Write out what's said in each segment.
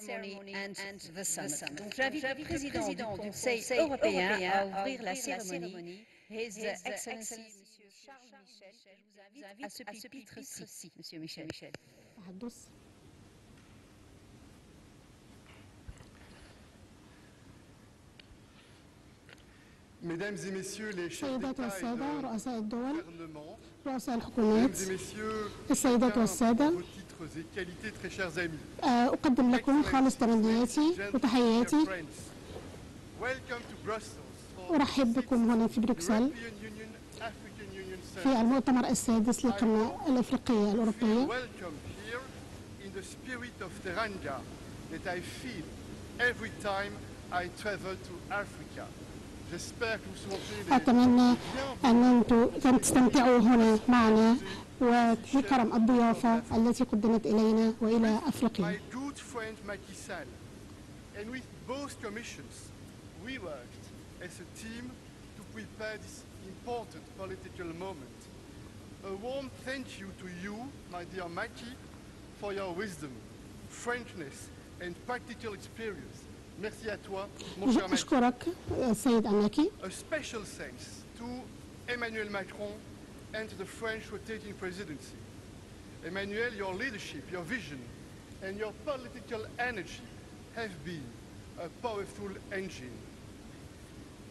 ceremony and the summit. Donc j'invite le président du Conseil européen à ouvrir la cérémonie. His Excellency, Monsieur Charles Michel, je vous invite à ce pupitre-ci, Monsieur Michel. Mesdames et messieurs les chefs d'État et de gouvernement, Mesdames et messieurs, آه، أقدم لكم خالص تمنياتي وتحياتي أرحب بكم هنا في بروكسل في المؤتمر السادس للقمة الأفريقية الأوروبية أتمنى أن أنتم تستمتعوا هنا معنا وكرم الضيافة التي قدمت إلينا وإلى أفريقيا A warm thank you to you, my dear Maki, for your wisdom, frankness, and practical experience. Merci à toi, mon cher Maki. A special thanks to Emmanuel Macron and to the French rotating presidency. Emmanuel, your leadership, your vision, and your political energy have been a powerful engine.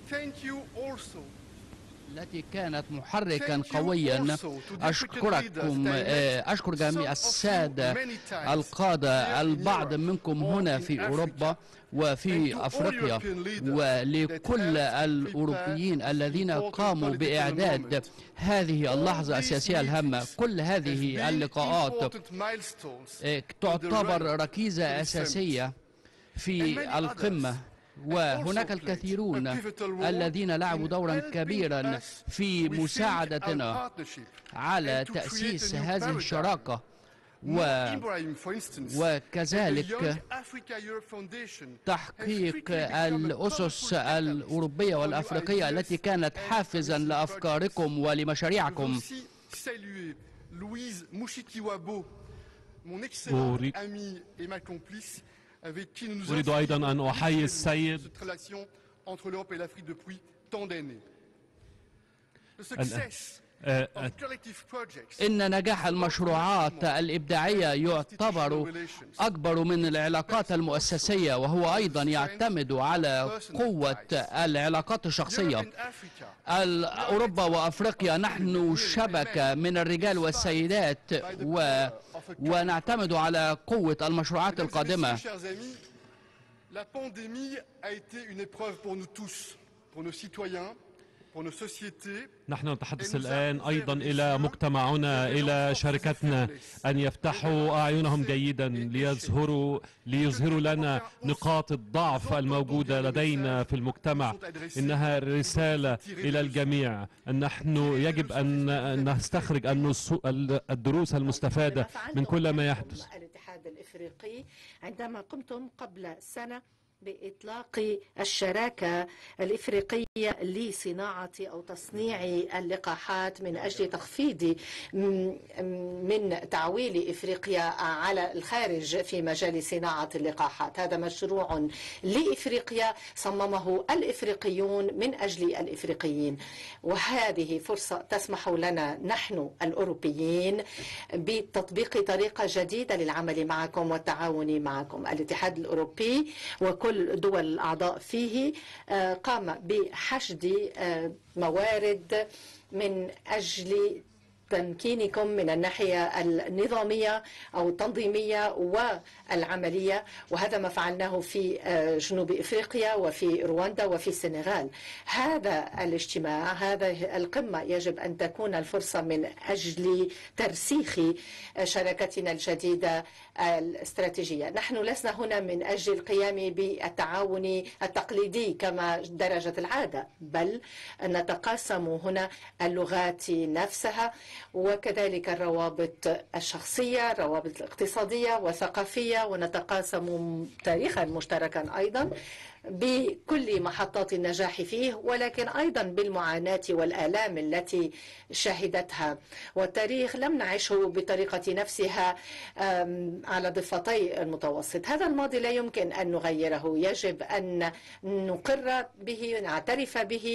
Thank you also التي كانت محركا قويا أشكركم أشكر جميع السادة القادة البعض منكم هنا في أوروبا وفي أفريقيا ولكل الأوروبيين الذين قاموا بإعداد هذه اللحظة السياسية الهامة كل هذه اللقاءات إيه، تعتبر ركيزة أساسية في القمة وهناك الكثيرون الذين لعبوا دورا كبيرا في مساعدتنا على تأسيس هذه الشراكة و وكذلك تحقيق الأسس الأوروبية والأفريقية التي كانت حافزا لأفكاركم ولمشاريعكم أريد أيضا أن أحيي السيد entre l'Europe et l'Afrique depuis tant d'années. Le succès آه، آه، إن نجاح المشروعات الإبداعية يعتبر أكبر من العلاقات المؤسسية وهو أيضا يعتمد على قوة العلاقات الشخصية أوروبا وأفريقيا نحن شبكة من الرجال والسيدات و... ونعتمد على قوة المشروعات القادمة La pandémie a été une épreuve pour nous tous, pour nos citoyens, نحن نتحدث الآن أيضا إلى مجتمعنا إلى شركتنا أن يفتحوا أعينهم جيدا ليظهروا ليظهروا لنا نقاط الضعف الموجودة لدينا في المجتمع إنها رسالة إلى الجميع أن نحن يجب أن نستخرج الدروس المستفادة من كل ما يحدث الاتحاد الإفريقي عندما قمتم قبل سنة بإطلاق الشراكة الإفريقية لصناعة أو تصنيع اللقاحات من أجل تخفيض من تعويل إفريقيا على الخارج في مجال صناعة اللقاحات هذا مشروع لإفريقيا صممه الإفريقيون من أجل الإفريقيين وهذه فرصة تسمح لنا نحن الأوروبيين بتطبيق طريقة جديدة للعمل معكم والتعاون معكم الاتحاد الأوروبي وكل كل الدول الأعضاء فيه آه، قام بحشد آه، موارد من أجل تمكينكم من الناحية النظامية أو التنظيمية والعملية وهذا ما فعلناه في آه، جنوب إفريقيا وفي رواندا وفي السنغال هذا الاجتماع هذا القمة يجب أن تكون الفرصة من أجل ترسيخ شراكتنا الجديدة الاستراتيجية نحن لسنا هنا من أجل القيام بالتعاون التقليدي كما درجة العادة بل نتقاسم هنا اللغات نفسها وكذلك الروابط الشخصية الروابط الاقتصادية والثقافية ونتقاسم تاريخا مشتركا أيضا بكل محطات النجاح فيه ولكن أيضا بالمعاناة والآلام التي شهدتها والتاريخ لم نعشه بطريقة نفسها على ضفتي المتوسط هذا الماضي لا يمكن أن نغيره يجب أن نقر به نعترف به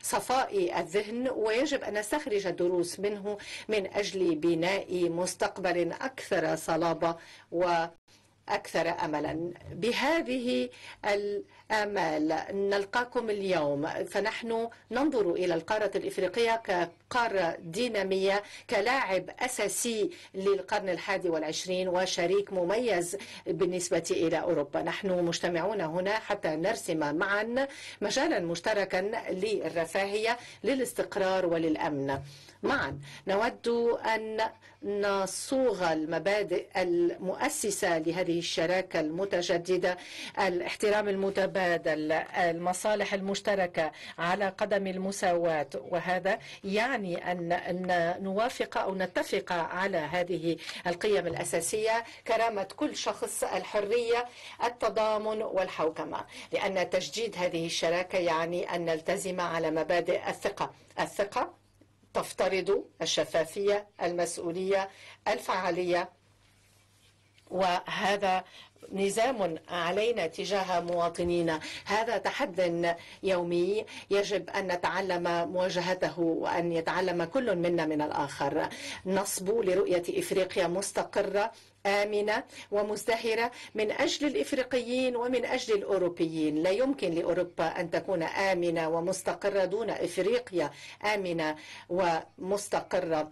بصفاء الذهن ويجب أن نستخرج الدروس منه من أجل بناء مستقبل أكثر صلابة و أكثر أملا بهذه الآمال نلقاكم اليوم فنحن ننظر إلى القارة الإفريقية قارة دينامية كلاعب أساسي للقرن الحادي والعشرين وشريك مميز بالنسبة إلى أوروبا نحن مجتمعون هنا حتى نرسم معا مجالا مشتركا للرفاهية للاستقرار وللأمن معا نود أن نصوغ المبادئ المؤسسة لهذه الشراكة المتجددة الاحترام المتبادل المصالح المشتركة على قدم المساواة وهذا يعني يعني أن أن نوافق أو نتفق على هذه القيم الأساسية كرامة كل شخص الحرية التضامن والحوكمة لأن تجديد هذه الشراكة يعني أن نلتزم على مبادئ الثقة الثقة تفترض الشفافية المسؤولية الفعالية وهذا نظام علينا تجاه مواطنينا هذا تحد يومي يجب أن نتعلم مواجهته وأن يتعلم كل منا من الآخر نصب لرؤية إفريقيا مستقرة آمنة ومزدهرة من أجل الإفريقيين ومن أجل الأوروبيين لا يمكن لأوروبا أن تكون آمنة ومستقرة دون إفريقيا آمنة ومستقرة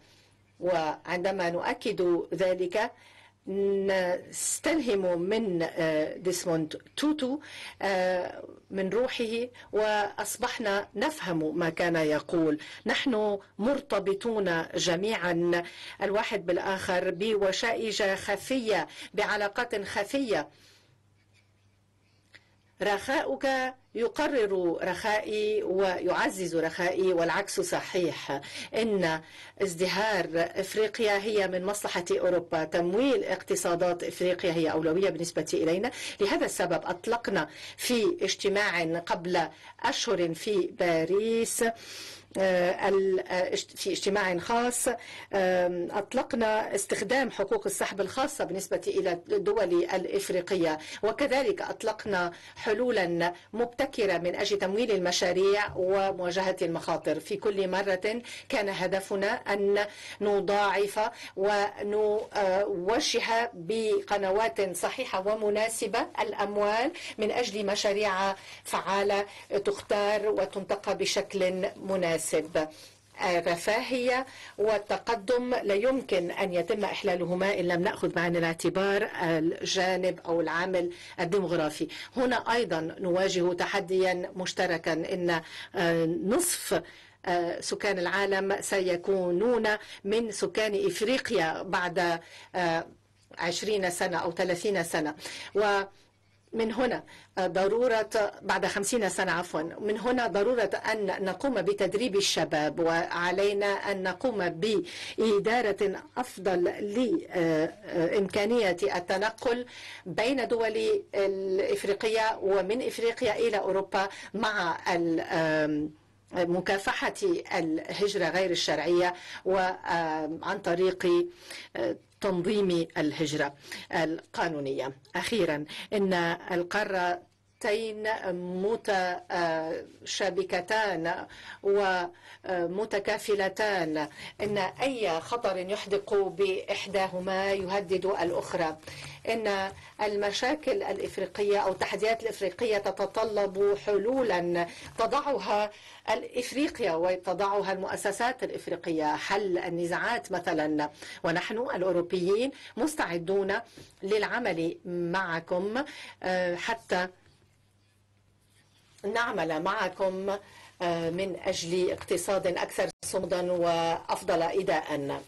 وعندما نؤكد ذلك نستلهم من آه، ديسموند توتو آه، من روحه وأصبحنا نفهم ما كان يقول نحن مرتبطون جميعا الواحد بالآخر بوشائج خفية بعلاقات خفية رخاؤك يقرر رخائي ويعزز رخائي والعكس صحيح ان ازدهار افريقيا هي من مصلحه اوروبا تمويل اقتصادات افريقيا هي اولويه بالنسبه الينا لهذا السبب اطلقنا في اجتماع قبل اشهر في باريس آه، آه، في اجتماع خاص أطلقنا استخدام حقوق السحب الخاصة بالنسبة إلى الدول الإفريقية وكذلك أطلقنا حلولا مبتكرة من أجل تمويل المشاريع ومواجهة المخاطر في كل مرة كان هدفنا أن نضاعف ونوجه بقنوات صحيحة ومناسبة الأموال من أجل مشاريع فعالة تختار وتنتقى بشكل مناسب المكاسب الرفاهية والتقدم لا يمكن أن يتم إحلالهما إن لم نأخذ بعين الاعتبار الجانب أو العامل الديمغرافي هنا أيضا نواجه تحديا مشتركا إن آه، نصف آه، سكان العالم سيكونون من سكان إفريقيا بعد آه، عشرين سنة أو ثلاثين سنة و من هنا ضرورة بعد خمسين سنة عفوا من هنا ضرورة أن نقوم بتدريب الشباب وعلينا أن نقوم بإدارة أفضل لإمكانية التنقل بين دول الإفريقية ومن إفريقيا إلى أوروبا مع مكافحة الهجرة غير الشرعية وعن طريق تنظيم الهجرة القانونية أخيرا إن القارة قوتين متشابكتان ومتكافلتان إن أي خطر يحدق بإحداهما يهدد الأخرى إن المشاكل الإفريقية أو التحديات الإفريقية تتطلب حلولا تضعها الإفريقيا وتضعها المؤسسات الإفريقية حل النزاعات مثلا ونحن الأوروبيين مستعدون للعمل معكم آه، حتى نعمل معكم آه، من أجل اقتصاد أكثر صمدا وأفضل إداء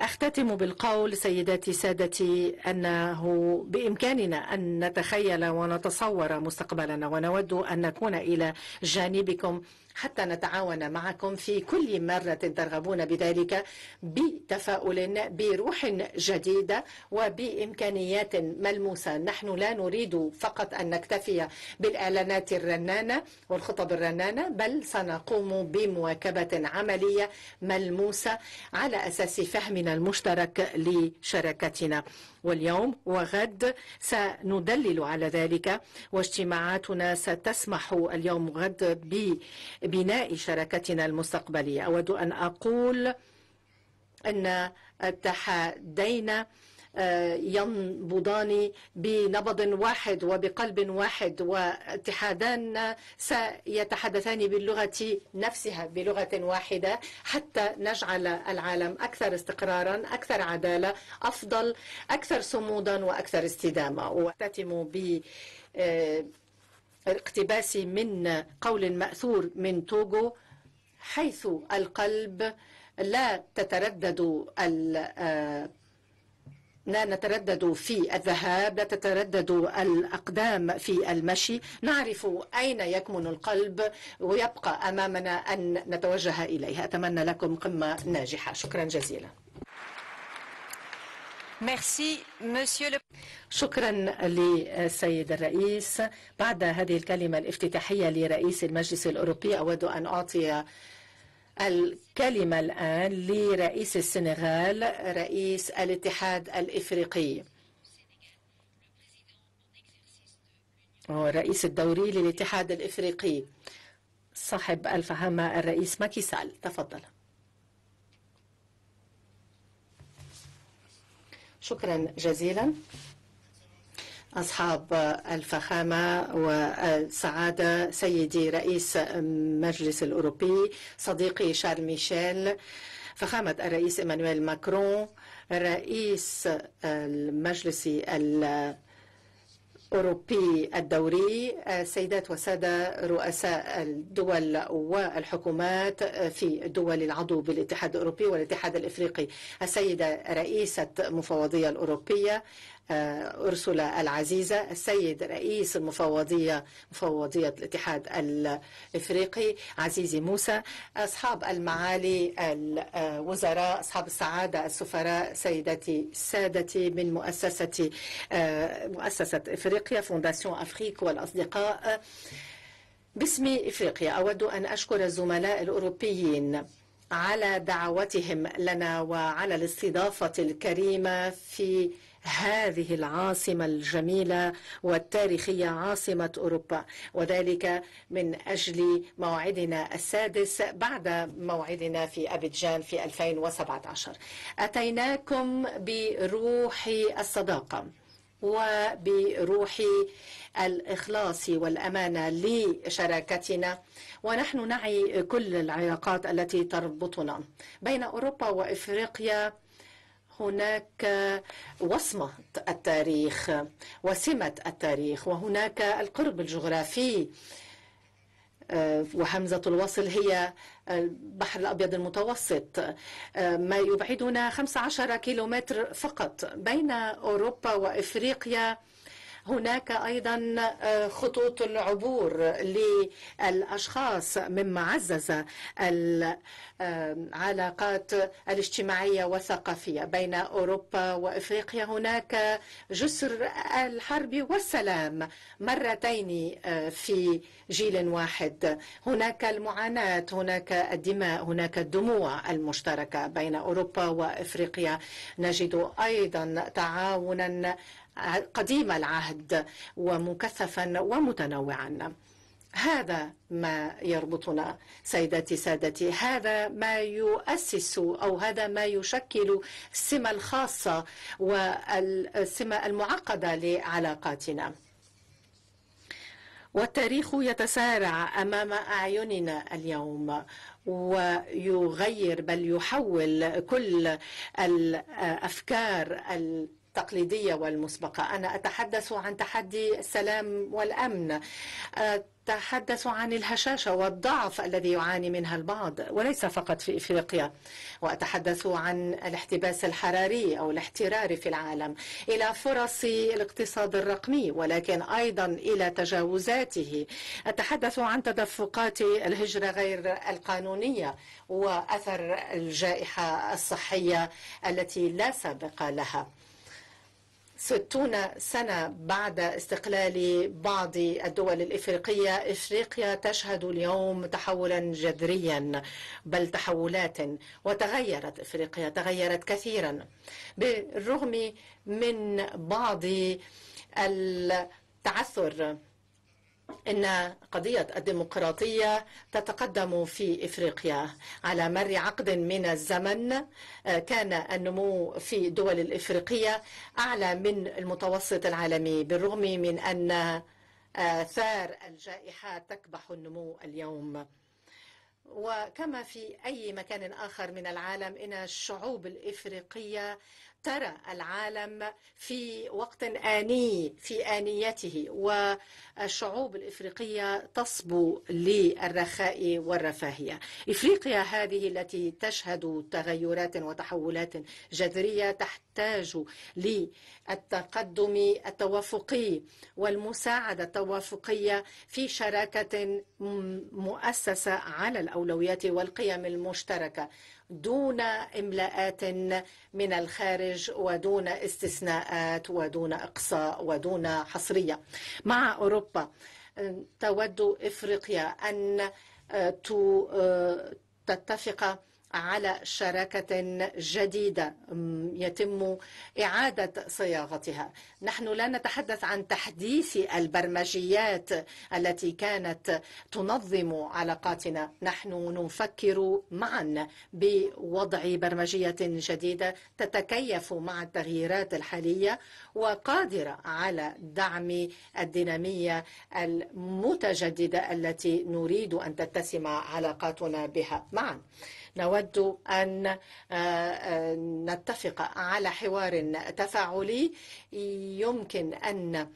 أختتم بالقول سيداتي سادتي أنه بإمكاننا أن نتخيل ونتصور مستقبلنا ونود أن نكون إلى جانبكم حتى نتعاون معكم في كل مرة ترغبون بذلك بتفاؤل بروح جديدة وبإمكانيات ملموسة نحن لا نريد فقط أن نكتفي بالإعلانات الرنانة والخطب الرنانة بل سنقوم بمواكبة عملية ملموسة على أساس فهمنا المشترك لشراكتنا واليوم وغد سندلل على ذلك واجتماعاتنا ستسمح اليوم وغد ببناء شراكتنا المستقبلية أود أن أقول أن تحدينا آه، ينبضان بنبض واحد وبقلب واحد واتحادان سيتحدثان باللغة نفسها بلغة واحدة حتى نجعل العالم أكثر استقرارا أكثر عدالة أفضل أكثر صمودا وأكثر استدامة وأختتم ب آه، اقتباس من قول مأثور من توغو حيث القلب لا تتردد آه، لا نتردد في الذهاب لا تتردد الأقدام في المشي نعرف أين يكمن القلب ويبقى أمامنا أن نتوجه إليها أتمنى لكم قمة ناجحة شكرا جزيلا Merci, monsieur le... شكرا للسيد الرئيس بعد هذه الكلمة الافتتاحية لرئيس المجلس الأوروبي أود أن أعطي الكلمة الآن لرئيس السنغال رئيس الاتحاد الإفريقي رئيس الدوري للاتحاد الإفريقي صاحب الفهامة الرئيس ماكيسال تفضل شكرا جزيلا أصحاب الفخامة والسعادة سيدي رئيس المجلس الأوروبي صديقي شارل ميشيل فخامة الرئيس إيمانويل ماكرون رئيس المجلس الأوروبي الدوري السيدات والسادة رؤساء الدول والحكومات في دول العضو بالاتحاد الأوروبي والاتحاد الإفريقي السيدة رئيسة مفوضية الأوروبية آه، أرسلة العزيزة السيد رئيس المفوضية مفوضية الاتحاد الإفريقي عزيزي موسى أصحاب المعالي الوزراء آه، أصحاب السعادة السفراء سيدتي سادتي من مؤسسة آه، مؤسسة إفريقيا فونداسيون أفريك والأصدقاء باسم إفريقيا أود أن أشكر الزملاء الأوروبيين على دعوتهم لنا وعلى الاستضافة الكريمة في هذه العاصمة الجميلة والتاريخية عاصمة أوروبا وذلك من أجل موعدنا السادس بعد موعدنا في أبيجان في 2017 أتيناكم بروح الصداقة وبروح الإخلاص والأمانة لشراكتنا ونحن نعي كل العلاقات التي تربطنا بين أوروبا وإفريقيا هناك وصمة التاريخ وسمة التاريخ وهناك القرب الجغرافي آه، وحمزة الوصل هي البحر الأبيض المتوسط آه، ما يبعدنا 15 كيلومتر فقط بين أوروبا وإفريقيا هناك أيضا آه، خطوط العبور للأشخاص مما عزز العلاقات آه، الاجتماعية والثقافية بين أوروبا وإفريقيا هناك جسر الحرب والسلام مرتين آه، في جيل واحد هناك المعاناة هناك الدماء هناك الدموع المشتركة بين أوروبا وإفريقيا نجد أيضا تعاونا قديم العهد ومكثفا ومتنوعا هذا ما يربطنا سيداتي سادتي هذا ما يؤسس او هذا ما يشكل السمه الخاصه والسمه المعقده لعلاقاتنا والتاريخ يتسارع امام اعيننا اليوم ويغير بل يحول كل الافكار التقليدية والمسبقة أنا أتحدث عن تحدي السلام والأمن تحدث عن الهشاشة والضعف الذي يعاني منها البعض وليس فقط في إفريقيا وأتحدث عن الاحتباس الحراري أو الاحترار في العالم إلى فرص الاقتصاد الرقمي ولكن أيضا إلى تجاوزاته أتحدث عن تدفقات الهجرة غير القانونية وأثر الجائحة الصحية التي لا سابق لها ستون سنة بعد استقلال بعض الدول الإفريقية إفريقيا تشهد اليوم تحولا جذريا بل تحولات وتغيرت إفريقيا تغيرت كثيرا بالرغم من بعض التعثر إن قضية الديمقراطية تتقدم في إفريقيا على مر عقد من الزمن آه، كان النمو في دول الإفريقية أعلى من المتوسط العالمي بالرغم من أن آه، آثار الجائحة تكبح النمو اليوم وكما في أي مكان آخر من العالم إن الشعوب الإفريقية ترى العالم في وقت آني في آنيته و الشعوب الإفريقية تصبو للرخاء والرفاهية إفريقيا هذه التي تشهد تغيرات وتحولات جذرية تحتاج للتقدم التوافقي والمساعدة التوافقية في شراكة مؤسسة على الأولويات والقيم المشتركة دون إملاءات من الخارج ودون استثناءات ودون إقصاء ودون حصرية مع أوروبا أوروبا تود إفريقيا أن آه، آه، تتفق على شراكة جديدة يتم إعادة صياغتها نحن لا نتحدث عن تحديث البرمجيات التي كانت تنظم علاقاتنا نحن نفكر معا بوضع برمجية جديدة تتكيف مع التغييرات الحالية وقادرة على دعم الدينامية المتجددة التي نريد أن تتسم علاقاتنا بها معا نود أن آه، آه، نتفق على حوار تفاعلي يمكن أن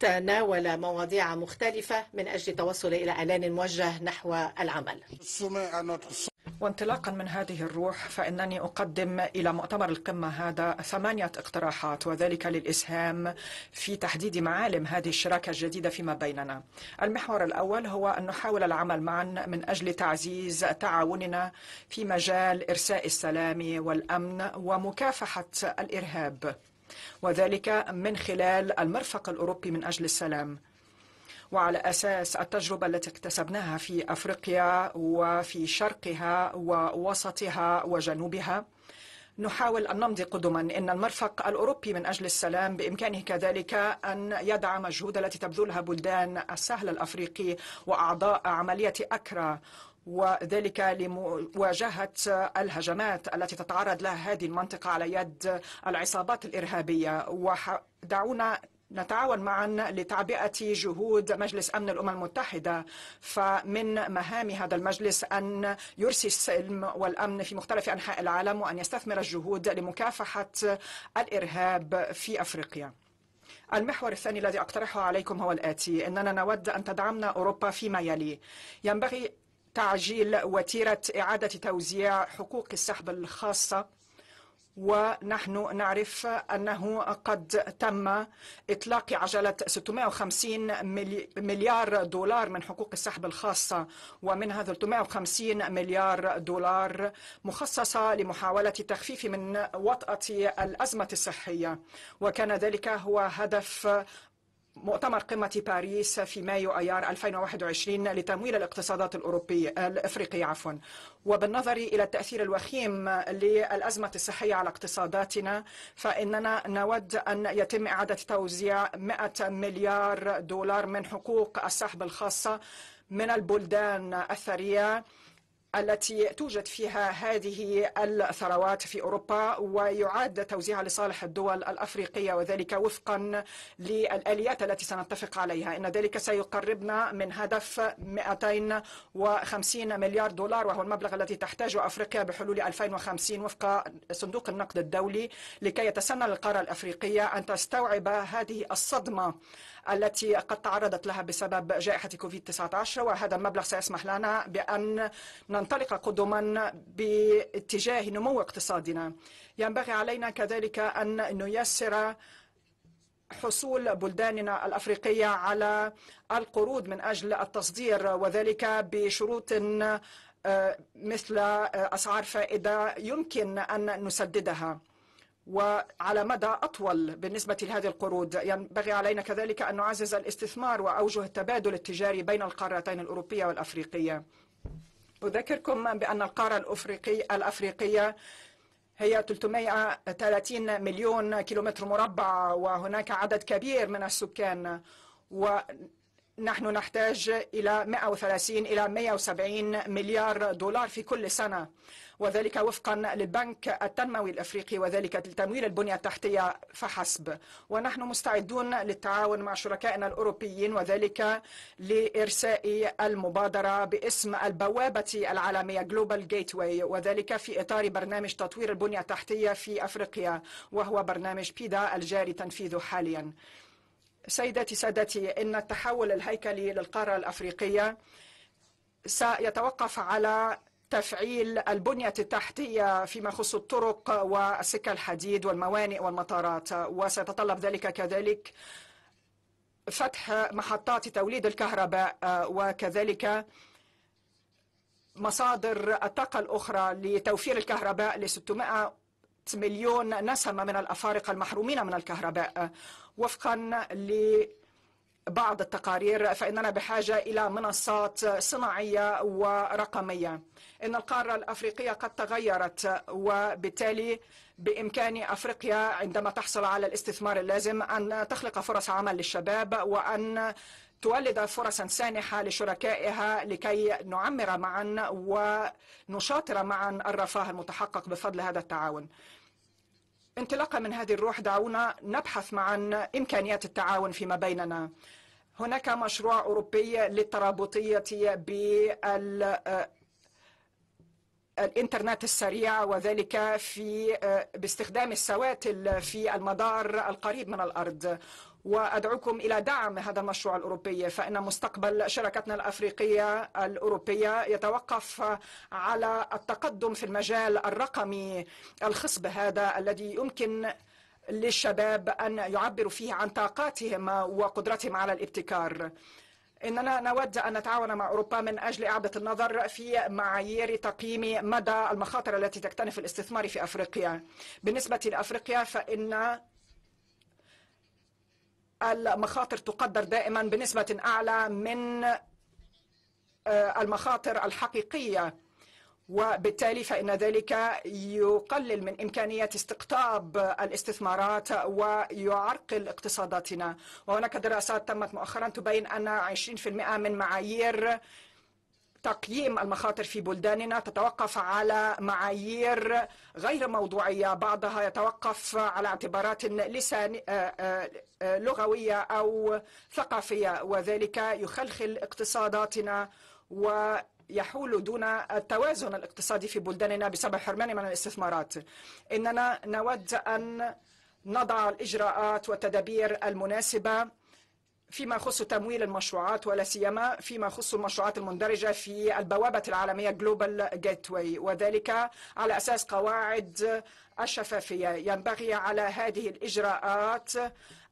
تناول مواضيع مختلفة من أجل التوصل إلى إعلان موجه نحو العمل وانطلاقا من هذه الروح فإنني أقدم إلى مؤتمر القمة هذا ثمانية اقتراحات وذلك للإسهام في تحديد معالم هذه الشراكة الجديدة فيما بيننا المحور الأول هو أن نحاول العمل معا من أجل تعزيز تعاوننا في مجال إرساء السلام والأمن ومكافحة الإرهاب وذلك من خلال المرفق الأوروبي من أجل السلام وعلى أساس التجربة التي اكتسبناها في أفريقيا وفي شرقها ووسطها وجنوبها نحاول أن نمضي قدما إن المرفق الأوروبي من أجل السلام بإمكانه كذلك أن يدعم مجهود التي تبذلها بلدان السهل الأفريقي وأعضاء عملية أكرا وذلك لمواجهة الهجمات التي تتعرض لها هذه المنطقة على يد العصابات الإرهابية ودعونا نتعاون معا لتعبئة جهود مجلس أمن الأمم المتحدة فمن مهام هذا المجلس أن يرسي السلم والأمن في مختلف أنحاء العالم وأن يستثمر الجهود لمكافحة الإرهاب في أفريقيا المحور الثاني الذي أقترحه عليكم هو الآتي إننا نود أن تدعمنا أوروبا فيما يلي ينبغي تعجيل وتيرة إعادة توزيع حقوق السحب الخاصة ونحن نعرف أنه قد تم إطلاق عجلة 650 مليار دولار من حقوق السحب الخاصة ومنها 350 مليار دولار مخصصة لمحاولة تخفيف من وطأة الأزمة الصحية وكان ذلك هو هدف مؤتمر قمة باريس في مايو أيار 2021 لتمويل الاقتصادات الأوروبية الأفريقية عفوا وبالنظر إلى التأثير الوخيم للأزمة الصحية على اقتصاداتنا فإننا نود أن يتم إعادة توزيع 100 مليار دولار من حقوق السحب الخاصة من البلدان الثريه التي توجد فيها هذه الثروات في أوروبا ويعاد توزيعها لصالح الدول الأفريقية وذلك وفقا للآليات التي سنتفق عليها إن ذلك سيقربنا من هدف 250 مليار دولار وهو المبلغ الذي تحتاجه أفريقيا بحلول 2050 وفق صندوق النقد الدولي لكي يتسنى للقارة الأفريقية أن تستوعب هذه الصدمة التي قد تعرضت لها بسبب جائحة كوفيد 19 وهذا المبلغ سيسمح لنا بأن ننطلق قدما باتجاه نمو اقتصادنا ينبغي علينا كذلك أن نيسر حصول بلداننا الافريقيه على القروض من اجل التصدير وذلك بشروط آه، مثل آه، اسعار فائده يمكن ان نسددها وعلى مدى أطول بالنسبة لهذه القروض ينبغي يعني علينا كذلك أن نعزز الاستثمار وأوجه التبادل التجاري بين القارتين الأوروبية والأفريقية أذكركم بأن القارة الأفريقي الأفريقية هي 330 مليون كيلومتر مربع وهناك عدد كبير من السكان ونحن نحتاج إلى 130 إلى 170 مليار دولار في كل سنة وذلك وفقا للبنك التنموي الافريقي وذلك لتمويل البنيه التحتيه فحسب ونحن مستعدون للتعاون مع شركائنا الاوروبيين وذلك لارساء المبادره باسم البوابه العالميه جلوبال جيت واي وذلك في اطار برنامج تطوير البنيه التحتيه في افريقيا وهو برنامج بيدا الجاري تنفيذه حاليا. سيداتي سادتي ان التحول الهيكلي للقاره الافريقيه سيتوقف على تفعيل البنية التحتية فيما يخص الطرق والسكة الحديد والموانئ والمطارات وسيتطلب ذلك كذلك فتح محطات توليد الكهرباء وكذلك مصادر الطاقة الأخرى لتوفير الكهرباء ل 600 مليون نسمة من الأفارقة المحرومين من الكهرباء وفقا ل بعض التقارير فإننا بحاجة إلى منصات صناعية ورقمية إن القارة الأفريقية قد تغيرت وبالتالي بإمكان أفريقيا عندما تحصل على الاستثمار اللازم أن تخلق فرص عمل للشباب وأن تولد فرصا سانحة لشركائها لكي نعمر معا ونشاطر معا الرفاه المتحقق بفضل هذا التعاون انطلاقا من هذه الروح دعونا نبحث معا إمكانيات التعاون فيما بيننا هناك مشروع أوروبي للترابطية بال الانترنت السريع وذلك في باستخدام السواتل في المدار القريب من الارض وأدعوكم إلى دعم هذا المشروع الأوروبي فإن مستقبل شركتنا الأفريقية الأوروبية يتوقف على التقدم في المجال الرقمي الخصب هذا الذي يمكن للشباب أن يعبروا فيه عن طاقاتهم وقدرتهم على الابتكار إننا نود أن نتعاون مع أوروبا من أجل إعادة النظر في معايير تقييم مدى المخاطر التي تكتنف الاستثمار في أفريقيا بالنسبة لأفريقيا فإن المخاطر تقدر دائما بنسبة أعلى من آه، المخاطر الحقيقية وبالتالي فإن ذلك يقلل من إمكانية استقطاب الاستثمارات ويعرقل اقتصاداتنا وهناك دراسات تمت مؤخرا تبين أن 20% من معايير تقييم المخاطر في بلداننا تتوقف على معايير غير موضوعية بعضها يتوقف على اعتبارات لسان آه، آه، آه، لغوية أو ثقافية وذلك يخلخل اقتصاداتنا و يحول دون التوازن الاقتصادي في بلداننا بسبب حرماننا من الاستثمارات إننا نود أن نضع الإجراءات والتدابير المناسبة فيما يخص تمويل المشروعات ولا سيما فيما يخص المشروعات المندرجه في البوابه العالميه جلوبال جيت وذلك على اساس قواعد الشفافيه ينبغي على هذه الاجراءات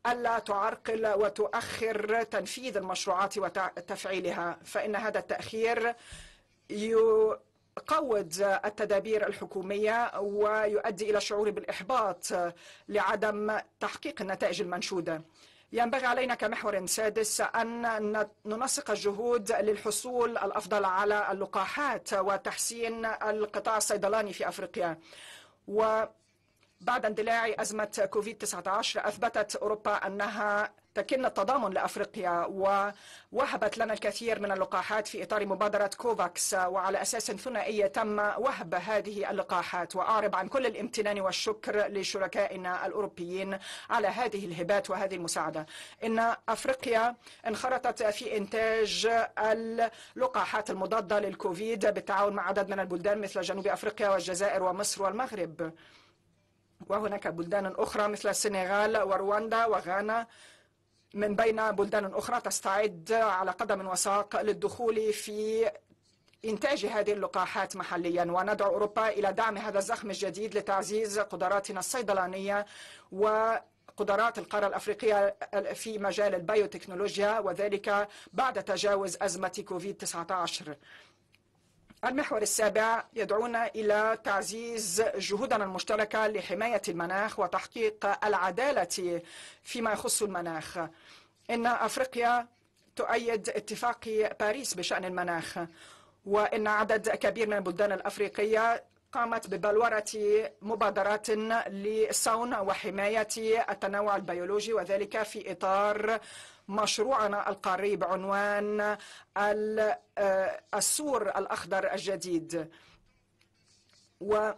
الا تعرقل وتؤخر تنفيذ المشروعات وتفعيلها فان هذا التاخير يقوض التدابير الحكوميه ويؤدي الى الشعور بالاحباط لعدم تحقيق النتائج المنشوده ينبغي علينا كمحور سادس أن ننسق الجهود للحصول الأفضل على اللقاحات وتحسين القطاع الصيدلاني في أفريقيا وبعد اندلاع أزمة كوفيد-19 أثبتت أوروبا أنها تمكنا التضامن لأفريقيا ووهبت لنا الكثير من اللقاحات في إطار مبادرة كوفاكس وعلى أساس ثنائي تم وهب هذه اللقاحات وأعرب عن كل الامتنان والشكر لشركائنا الأوروبيين على هذه الهبات وهذه المساعدة إن أفريقيا انخرطت في إنتاج اللقاحات المضادة للكوفيد بالتعاون مع عدد من البلدان مثل جنوب أفريقيا والجزائر ومصر والمغرب وهناك بلدان أخرى مثل السنغال ورواندا وغانا من بين بلدان أخرى تستعد على قدم وساق للدخول في إنتاج هذه اللقاحات محليا وندعو أوروبا إلى دعم هذا الزخم الجديد لتعزيز قدراتنا الصيدلانية و قدرات القارة الأفريقية في مجال البيوتكنولوجيا وذلك بعد تجاوز أزمة كوفيد 19 المحور السابع يدعونا إلى تعزيز جهودنا المشتركة لحماية المناخ وتحقيق العدالة فيما يخص المناخ إن أفريقيا تؤيد اتفاق باريس بشأن المناخ وإن عدد كبير من البلدان الأفريقية قامت ببلورة مبادرات لصون وحماية التنوع البيولوجي وذلك في إطار مشروعنا القاري بعنوان آه، السور الأخضر الجديد و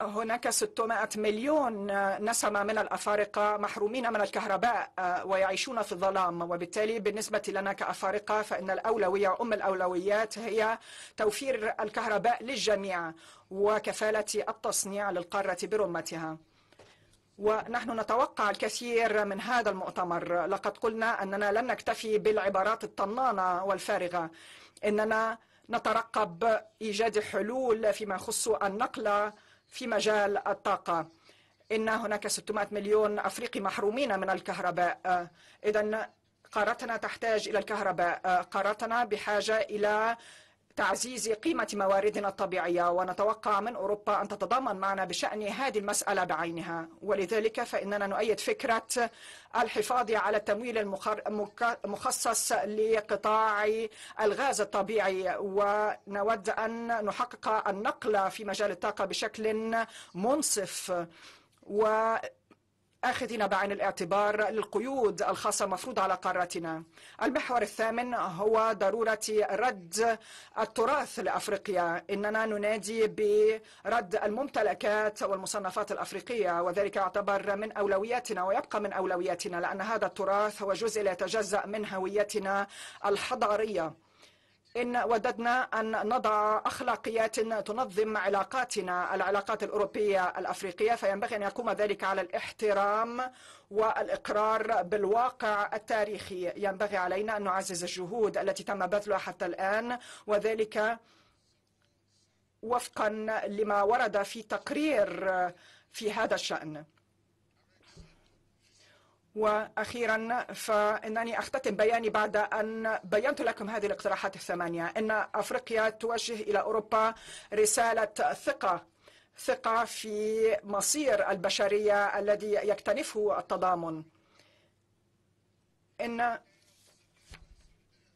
هناك 600 مليون نسمة من الأفارقة محرومين من الكهرباء آه، ويعيشون في الظلام وبالتالي بالنسبة لنا كأفارقة فإن الأولوية أم الأولويات هي توفير الكهرباء للجميع وكفالة التصنيع للقارة برمتها ونحن نتوقع الكثير من هذا المؤتمر لقد قلنا أننا لن نكتفي بالعبارات الطنانة والفارغة إننا نترقب إيجاد حلول فيما يخص النقلة في مجال الطاقة إن هناك 600 مليون أفريقي محرومين من الكهرباء إذا قارتنا تحتاج إلى الكهرباء قارتنا بحاجة إلى تعزيز قيمة مواردنا الطبيعية ونتوقع من أوروبا أن تتضامن معنا بشأن هذه المسألة بعينها ولذلك فإننا نؤيد فكرة الحفاظ على التمويل المخصص لقطاع الغاز الطبيعي ونود أن نحقق النقلة في مجال الطاقة بشكل منصف و آخذين بعين الاعتبار القيود الخاصة المفروضة على قارتنا المحور الثامن هو ضرورة رد التراث لأفريقيا إننا ننادي برد الممتلكات والمصنفات الأفريقية وذلك يعتبر من أولوياتنا ويبقى من أولوياتنا لأن هذا التراث هو جزء لا يتجزأ من هويتنا الحضارية إن وددنا أن نضع أخلاقيات تنظم علاقاتنا العلاقات الأوروبية الأفريقية فينبغي أن يقوم ذلك على الاحترام والإقرار بالواقع التاريخي ينبغي علينا أن نعزز الجهود التي تم بذلها حتى الآن وذلك وفقا لما ورد في تقرير في هذا الشأن وأخيرا فإنني أختتم بياني بعد أن بينت لكم هذه الاقتراحات الثمانية إن أفريقيا توجه إلى أوروبا رسالة ثقة ثقة في مصير البشرية الذي يكتنفه التضامن إن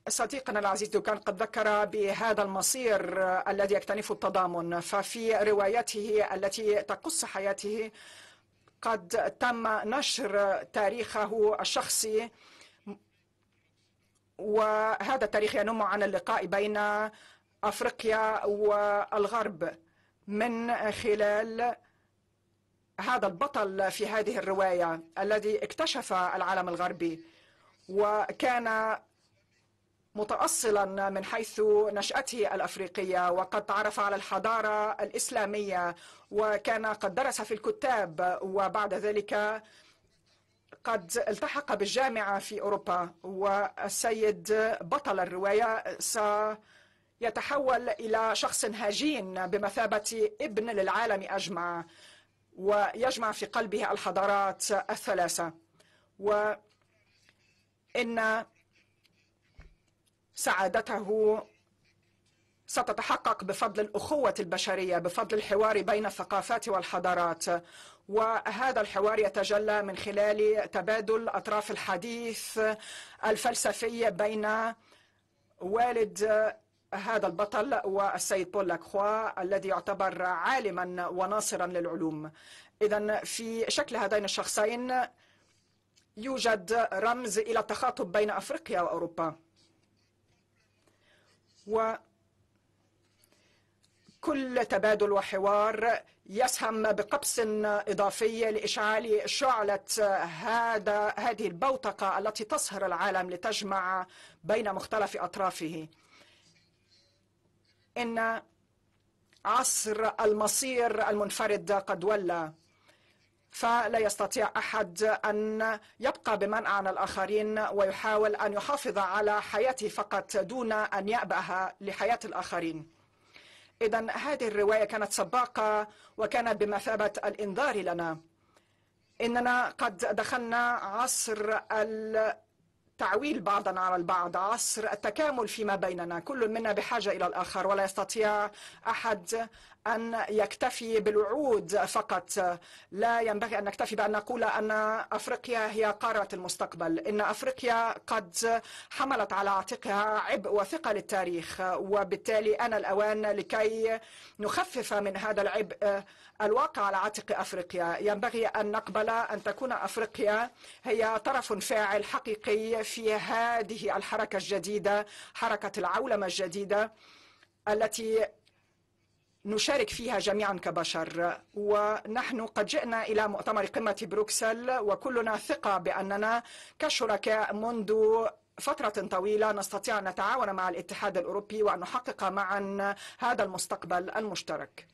صديقنا العزيز دوكان قد ذكر بهذا المصير الذي يكتنفه التضامن ففي روايته التي تقص حياته قد تم نشر تاريخه الشخصي وهذا التاريخ ينم عن اللقاء بين افريقيا والغرب من خلال هذا البطل في هذه الروايه الذي اكتشف العالم الغربي وكان متأصلا من حيث نشأته الأفريقية وقد تعرف على الحضارة الإسلامية وكان قد درس في الكتاب وبعد ذلك قد التحق بالجامعة في أوروبا والسيد بطل الرواية سيتحول إلى شخص هجين بمثابة ابن للعالم أجمع ويجمع في قلبه الحضارات الثلاثة وإن سعادته ستتحقق بفضل الأخوة البشرية بفضل الحوار بين الثقافات والحضارات وهذا الحوار يتجلى من خلال تبادل أطراف الحديث الفلسفي بين والد هذا البطل والسيد بول لاكخوا الذي يعتبر عالما وناصرا للعلوم إذا في شكل هذين الشخصين يوجد رمز إلى التخاطب بين أفريقيا وأوروبا وكل تبادل وحوار يسهم بقبس إضافي لإشعال شعلة هذا هذه البوتقة التي تصهر العالم لتجمع بين مختلف أطرافه إن عصر المصير المنفرد قد ولى فلا يستطيع أحد أن يبقى بمنع عن الآخرين ويحاول أن يحافظ على حياته فقط دون أن يأبه لحياة الآخرين إذا هذه الرواية كانت سباقة وكانت بمثابة الإنذار لنا إننا قد دخلنا عصر تعويل بعضنا على البعض عصر التكامل فيما بيننا كل منا بحاجة إلى الآخر ولا يستطيع أحد أن يكتفي بالوعود فقط لا ينبغي أن نكتفي بأن نقول أن أفريقيا هي قارة المستقبل إن أفريقيا قد حملت على عاتقها عبء وثقل التاريخ وبالتالي أنا الأوان لكي نخفف من هذا العبء الواقع على عاتق أفريقيا ينبغي أن نقبل أن تكون أفريقيا هي طرف فاعل حقيقي في هذه الحركة الجديدة حركة العولمة الجديدة التي نشارك فيها جميعا كبشر ونحن قد جئنا الى مؤتمر قمه بروكسل وكلنا ثقه باننا كشركاء منذ فترة طويلة نستطيع أن نتعاون مع الاتحاد الأوروبي وأن نحقق معا هذا المستقبل المشترك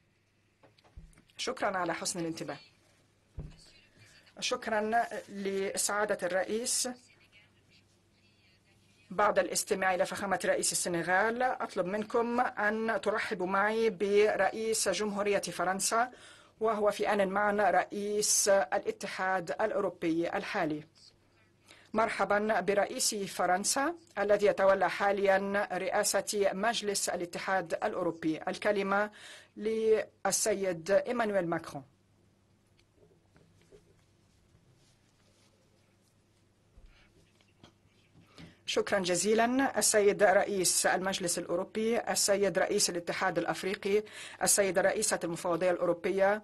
شكرا على حسن الانتباه شكرا لسعادة الرئيس بعد الاستماع إلى فخامة رئيس السنغال أطلب منكم أن ترحبوا معي برئيس جمهورية فرنسا وهو في آن معنا رئيس الاتحاد الأوروبي الحالي مرحبا برئيس فرنسا الذي يتولى حاليا رئاسة مجلس الاتحاد الأوروبي الكلمة للسيد إيمانويل ماكرون شكرا جزيلا السيد رئيس المجلس الأوروبي السيد رئيس الاتحاد الأفريقي السيدة رئيسة المفوضية الأوروبية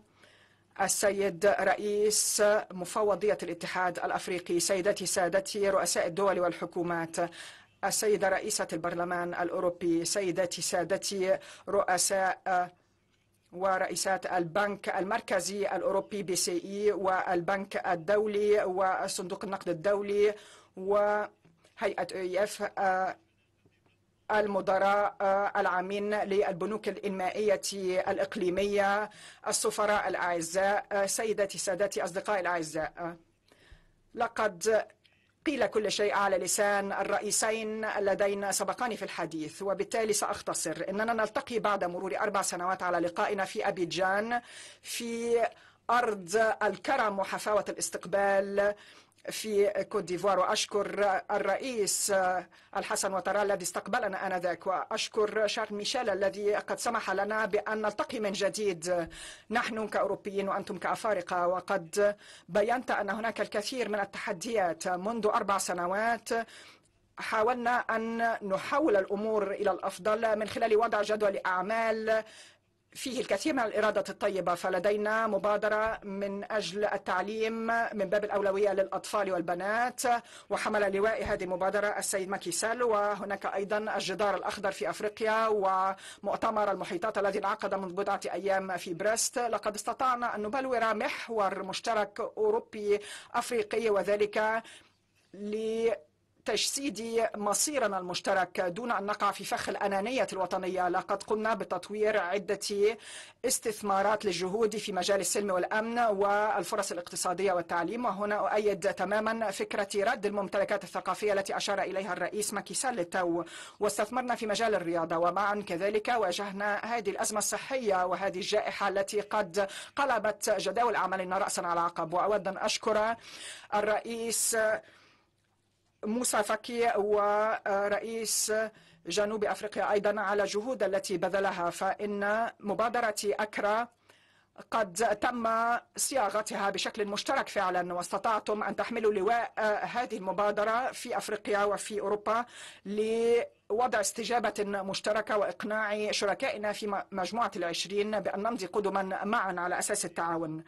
السيد رئيس مفوضية الاتحاد الأفريقي سيدتي سادتي رؤساء الدول والحكومات السيدة رئيسة البرلمان الأوروبي سيدتي سادتي رؤساء ورئيسات البنك المركزي الأوروبي بي سي إي والبنك الدولي وصندوق النقد الدولي و هيئة e إف آه، المدراء آه، العامين للبنوك الإنمائية الإقليمية السفراء الأعزاء آه، سيداتي ساداتي أصدقائي الأعزاء لقد قيل كل شيء على لسان الرئيسين اللذين سبقان في الحديث وبالتالي سأختصر إننا نلتقي بعد مرور أربع سنوات على لقائنا في أبيجان في أرض الكرم وحفاوة الاستقبال في كوت ديفوار وأشكر الرئيس الحسن وترى الذي استقبلنا آنذاك وأشكر شارل ميشيل الذي قد سمح لنا بأن نلتقي من جديد نحن كأوروبيين وأنتم كأفارقة وقد بينت أن هناك الكثير من التحديات منذ أربع سنوات حاولنا أن نحول الأمور إلى الأفضل من خلال وضع جدول أعمال فيه الكثير من الإرادة الطيبة فلدينا مبادرة من أجل التعليم من باب الأولوية للأطفال والبنات وحمل لواء هذه المبادرة السيد ماكيسال وهناك أيضا الجدار الأخضر في أفريقيا ومؤتمر المحيطات الذي انعقد منذ بضعة أيام في بريست لقد استطعنا أن نبلور محور مشترك أوروبي أفريقي وذلك ل تجسيد مصيرنا المشترك دون أن نقع في فخ الأنانية الوطنية لقد قمنا بتطوير عدة استثمارات للجهود في مجال السلم والأمن والفرص الاقتصادية والتعليم وهنا أؤيد تماما فكرة رد الممتلكات الثقافية التي أشار إليها الرئيس ماكيسال للتو واستثمرنا في مجال الرياضة ومعا كذلك واجهنا هذه الأزمة الصحية وهذه الجائحة التي قد قلبت جداول أعمالنا رأسا على عقب وأود أن أشكر الرئيس موسى فكي ورئيس آه، جنوب افريقيا ايضا على الجهود التي بذلها فان مبادره اكرا قد تم صياغتها بشكل مشترك فعلا واستطعتم ان تحملوا لواء آه، هذه المبادره في افريقيا وفي اوروبا لوضع استجابه مشتركه واقناع شركائنا في مجموعه العشرين بان نمضي قدما معا على اساس التعاون.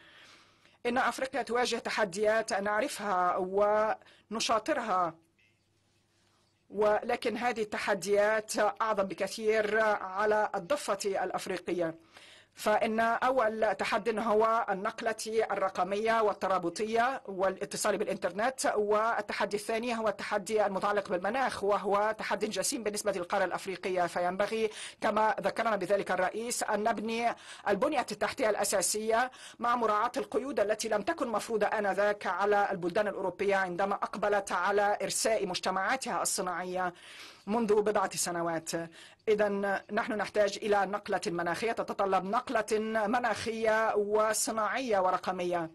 ان افريقيا تواجه تحديات نعرفها ونشاطرها ولكن هذه التحديات أعظم بكثير على الضفة الأفريقية فإن أول تحد هو النقلة الرقمية والترابطية والاتصال بالإنترنت والتحدي الثاني هو التحدي المتعلق بالمناخ وهو تحدي جسيم بالنسبة للقارة الأفريقية فينبغي كما ذكرنا بذلك الرئيس أن نبني البنية التحتية الأساسية مع مراعاة القيود التي لم تكن مفروضة آنذاك على البلدان الأوروبية عندما أقبلت على إرساء مجتمعاتها الصناعية منذ بضعة سنوات إذا نحن نحتاج إلى نقلة مناخية تتطلب نقلة مناخية وصناعية ورقمية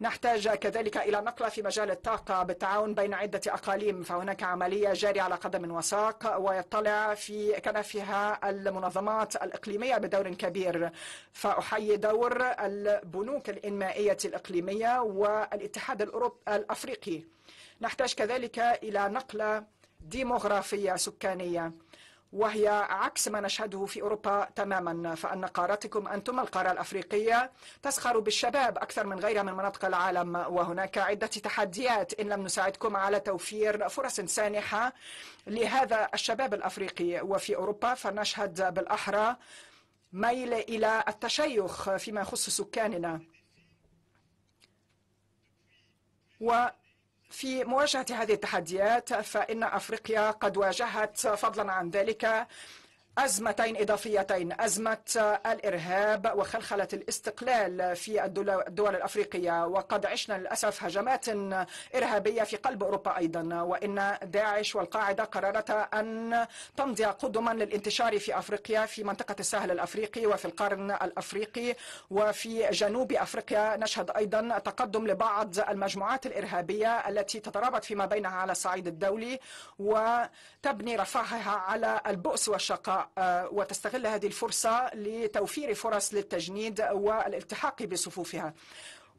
نحتاج كذلك إلى نقلة في مجال الطاقة بالتعاون بين عدة أقاليم فهناك عملية جارية على قدم وساق ويطلع في كنفها المنظمات الإقليمية بدور كبير فأحيي دور البنوك الإنمائية الإقليمية والاتحاد الأوروبي الأفريقي نحتاج كذلك إلى نقلة ديموغرافية سكانية وهي عكس ما نشهده في أوروبا تماما فأن قارتكم أنتم القارة الأفريقية تسخر بالشباب أكثر من غيرها من مناطق العالم وهناك عدة تحديات إن لم نساعدكم على توفير فرص سانحة لهذا الشباب الأفريقي وفي أوروبا فنشهد بالأحرى ميل إلى التشيخ فيما يخص سكاننا و في مواجهة هذه التحديات فإن أفريقيا قد واجهت فضلا عن ذلك أزمتين إضافيتين أزمة الإرهاب وخلخلة الاستقلال في الدول الأفريقية وقد عشنا للأسف هجمات إرهابية في قلب أوروبا أيضا وإن داعش والقاعدة قررت أن تمضي قدما للانتشار في أفريقيا في منطقة الساحل الأفريقي وفي القرن الأفريقي وفي جنوب أفريقيا نشهد أيضا تقدم لبعض المجموعات الإرهابية التي تترابط فيما بينها على الصعيد الدولي وتبني رفاهها على البؤس والشقاء آه، وتستغل هذه الفرصة لتوفير فرص للتجنيد والالتحاق بصفوفها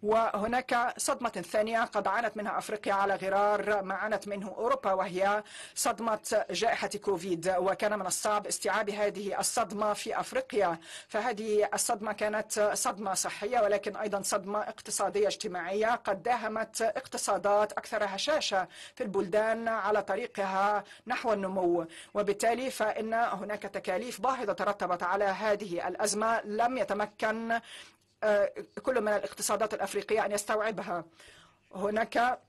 وهناك صدمة ثانية قد عانت منها أفريقيا على غرار ما عانت منه أوروبا وهي صدمة جائحة كوفيد وكان من الصعب استيعاب هذه الصدمة في أفريقيا فهذه الصدمة كانت صدمة صحية ولكن أيضا صدمة اقتصادية اجتماعية قد داهمت اقتصادات أكثر هشاشة في البلدان على طريقها نحو النمو وبالتالي فإن هناك تكاليف باهظة ترتبت على هذه الأزمة لم يتمكن آه، كل من الاقتصادات الأفريقية أن يستوعبها هناك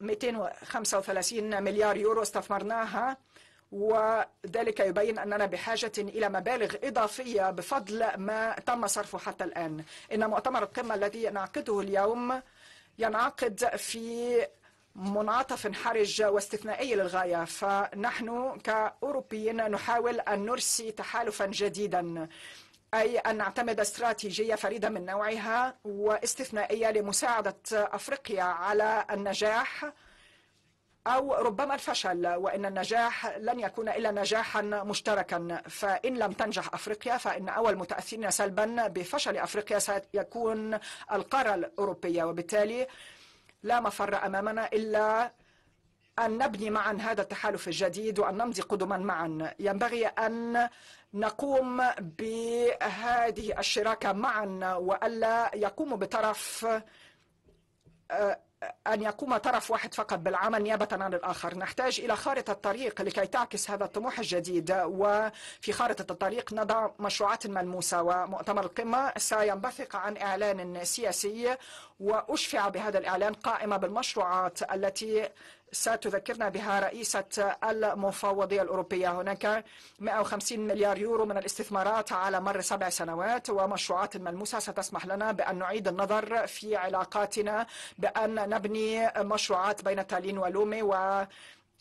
235 مليار يورو استثمرناها وذلك يبين أننا بحاجة إلى مبالغ إضافية بفضل ما تم صرفه حتى الآن إن مؤتمر القمة الذي نعقده اليوم ينعقد في منعطف حرج واستثنائي للغاية فنحن كأوروبيين نحاول أن نرسي تحالفا جديدا أي أن نعتمد استراتيجية فريدة من نوعها واستثنائية لمساعدة أفريقيا على النجاح أو ربما الفشل وإن النجاح لن يكون إلا نجاحا مشتركا فإن لم تنجح أفريقيا فإن أول متأثرين سلبا بفشل أفريقيا سيكون القارة الأوروبية وبالتالي لا مفر أمامنا إلا أن نبني معا هذا التحالف الجديد وأن نمضي قدما معا ينبغي أن نقوم بهذه الشراكة معا وألا يقوم بطرف آه، أن يقوم طرف واحد فقط بالعمل نيابة عن الآخر نحتاج إلى خارطة طريق لكي تعكس هذا الطموح الجديد وفي خارطة الطريق نضع مشروعات ملموسة ومؤتمر القمة سينبثق عن إعلان سياسي وأشفع بهذا الإعلان قائمة بالمشروعات التي ستذكرنا بها رئيسة المفوضية الأوروبية هناك 150 مليار يورو من الاستثمارات على مر سبع سنوات ومشروعات ملموسة ستسمح لنا بأن نعيد النظر في علاقاتنا بأن نبني مشروعات بين تالين ولومي و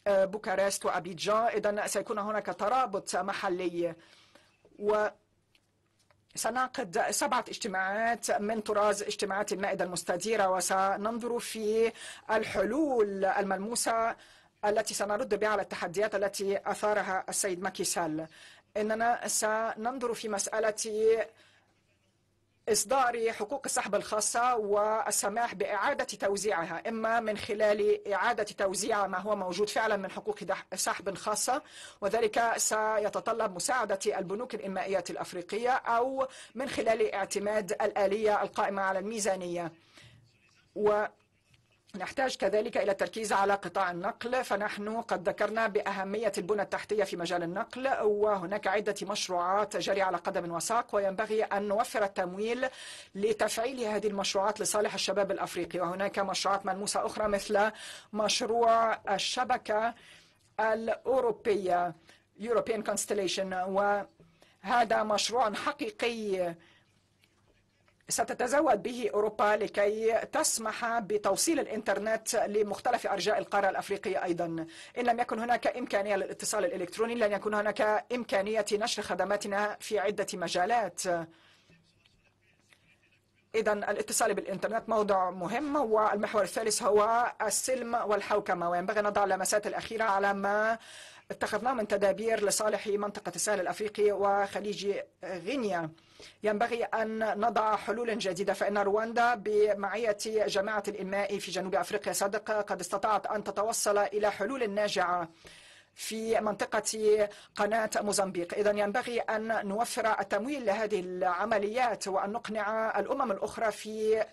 بوكارست وأبيجان إذا سيكون هناك ترابط محلي و سنعقد سبعة اجتماعات من طراز اجتماعات المائدة المستديرة وسننظر في الحلول الملموسة التي سنرد بها على التحديات التي أثارها السيد ماكيسال إننا سننظر في مسألة إصدار حقوق السحب الخاصة والسماح بإعادة توزيعها إما من خلال إعادة توزيع ما هو موجود فعلا من حقوق سحب خاصة وذلك سيتطلب مساعدة البنوك الإنمائية الأفريقية أو من خلال اعتماد الآلية القائمة على الميزانية و نحتاج كذلك إلى التركيز على قطاع النقل فنحن قد ذكرنا بأهمية البنى التحتية في مجال النقل وهناك عدة مشروعات جارية على قدم وساق وينبغي أن نوفر التمويل لتفعيل هذه المشروعات لصالح الشباب الأفريقي وهناك مشروعات ملموسة أخرى مثل مشروع الشبكة الأوروبية European Constellation وهذا مشروع حقيقي ستتزود به أوروبا لكي تسمح بتوصيل الإنترنت لمختلف أرجاء القارة الأفريقية أيضا إن لم يكن هناك إمكانية للاتصال الإلكتروني لن يكون هناك إمكانية نشر خدماتنا في عدة مجالات إذا الاتصال بالإنترنت موضوع مهم والمحور الثالث هو السلم والحوكمة وينبغي نضع اللمسات الأخيرة على ما اتخذناه من تدابير لصالح منطقة السهل الأفريقي وخليج غينيا ينبغي أن نضع حلولا جديدة فإن رواندا بمعية جماعة الإنماء في جنوب أفريقيا صادقة قد استطاعت أن تتوصل إلى حلول ناجعة في منطقة قناة موزمبيق إذا ينبغي أن نوفر التمويل لهذه العمليات وأن نقنع الأمم الأخرى في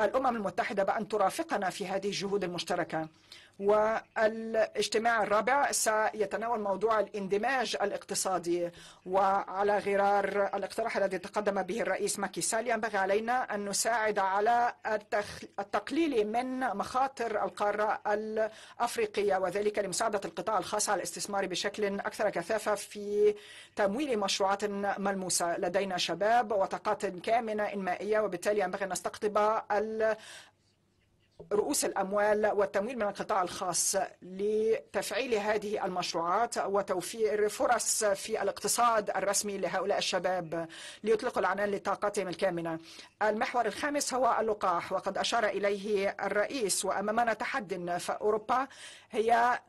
الأمم المتحدة بأن ترافقنا في هذه الجهود المشتركة والاجتماع الرابع سيتناول موضوع الاندماج الاقتصادي وعلى غرار الاقتراح الذي تقدم به الرئيس ماكي سالي ينبغي علينا أن نساعد على التقليل من مخاطر القارة الأفريقية وذلك لمساعدة القطاع الخاص على الاستثمار بشكل أكثر كثافة في تمويل مشروعات ملموسة لدينا شباب وطاقات كامنة إنمائية وبالتالي ينبغي أن نستقطب رؤوس الأموال والتمويل من القطاع الخاص لتفعيل هذه المشروعات وتوفير فرص في الاقتصاد الرسمي لهؤلاء الشباب ليطلقوا العنان لطاقتهم الكامنة المحور الخامس هو اللقاح وقد أشار إليه الرئيس وأمامنا تحد فأوروبا هي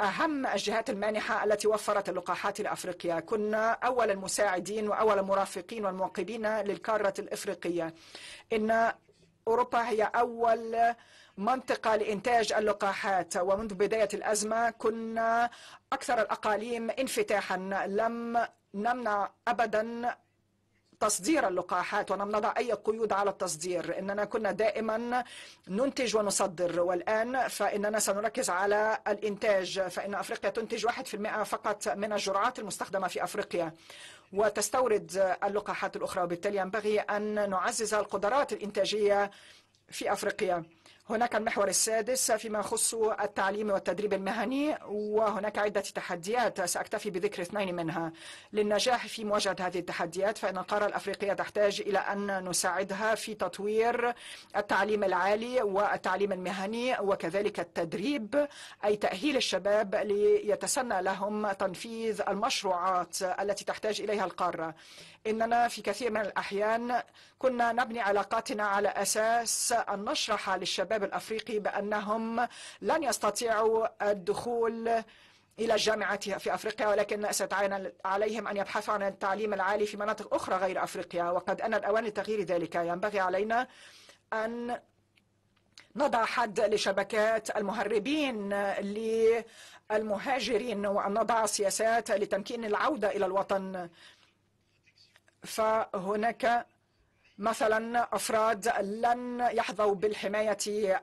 أهم الجهات المانحة التي وفرت اللقاحات لأفريقيا كنا أول المساعدين وأول المرافقين والمنقبين للقارة الإفريقية إن أوروبا هي أول منطقة لإنتاج اللقاحات ومنذ بداية الأزمة كنا أكثر الأقاليم انفتاحا لم نمنع أبدا تصدير اللقاحات ولم نضع أي قيود على التصدير إننا كنا دائما ننتج ونصدر والآن فإننا سنركز على الإنتاج فإن أفريقيا تنتج 1% فقط من الجرعات المستخدمة في أفريقيا وتستورد اللقاحات الأخرى وبالتالي ينبغي أن نعزز القدرات الإنتاجية في أفريقيا هناك المحور السادس فيما يخص التعليم والتدريب المهني وهناك عدة تحديات سأكتفي بذكر اثنين منها للنجاح في مواجهة هذه التحديات فإن القارة الأفريقية تحتاج إلى أن نساعدها في تطوير التعليم العالي والتعليم المهني وكذلك التدريب أي تأهيل الشباب ليتسنى لهم تنفيذ المشروعات التي تحتاج إليها القارة إننا في كثير من الأحيان كنا نبني علاقاتنا على أساس أن نشرح للشباب الأفريقي بأنهم لن يستطيعوا الدخول إلى الجامعة في أفريقيا ولكن سيتعين عليهم أن يبحثوا عن التعليم العالي في مناطق أخرى غير أفريقيا وقد أن الأوان لتغيير ذلك ينبغي علينا أن نضع حد لشبكات المهربين للمهاجرين وأن نضع سياسات لتمكين العودة إلى الوطن فهناك مثلا أفراد لن يحظوا بالحماية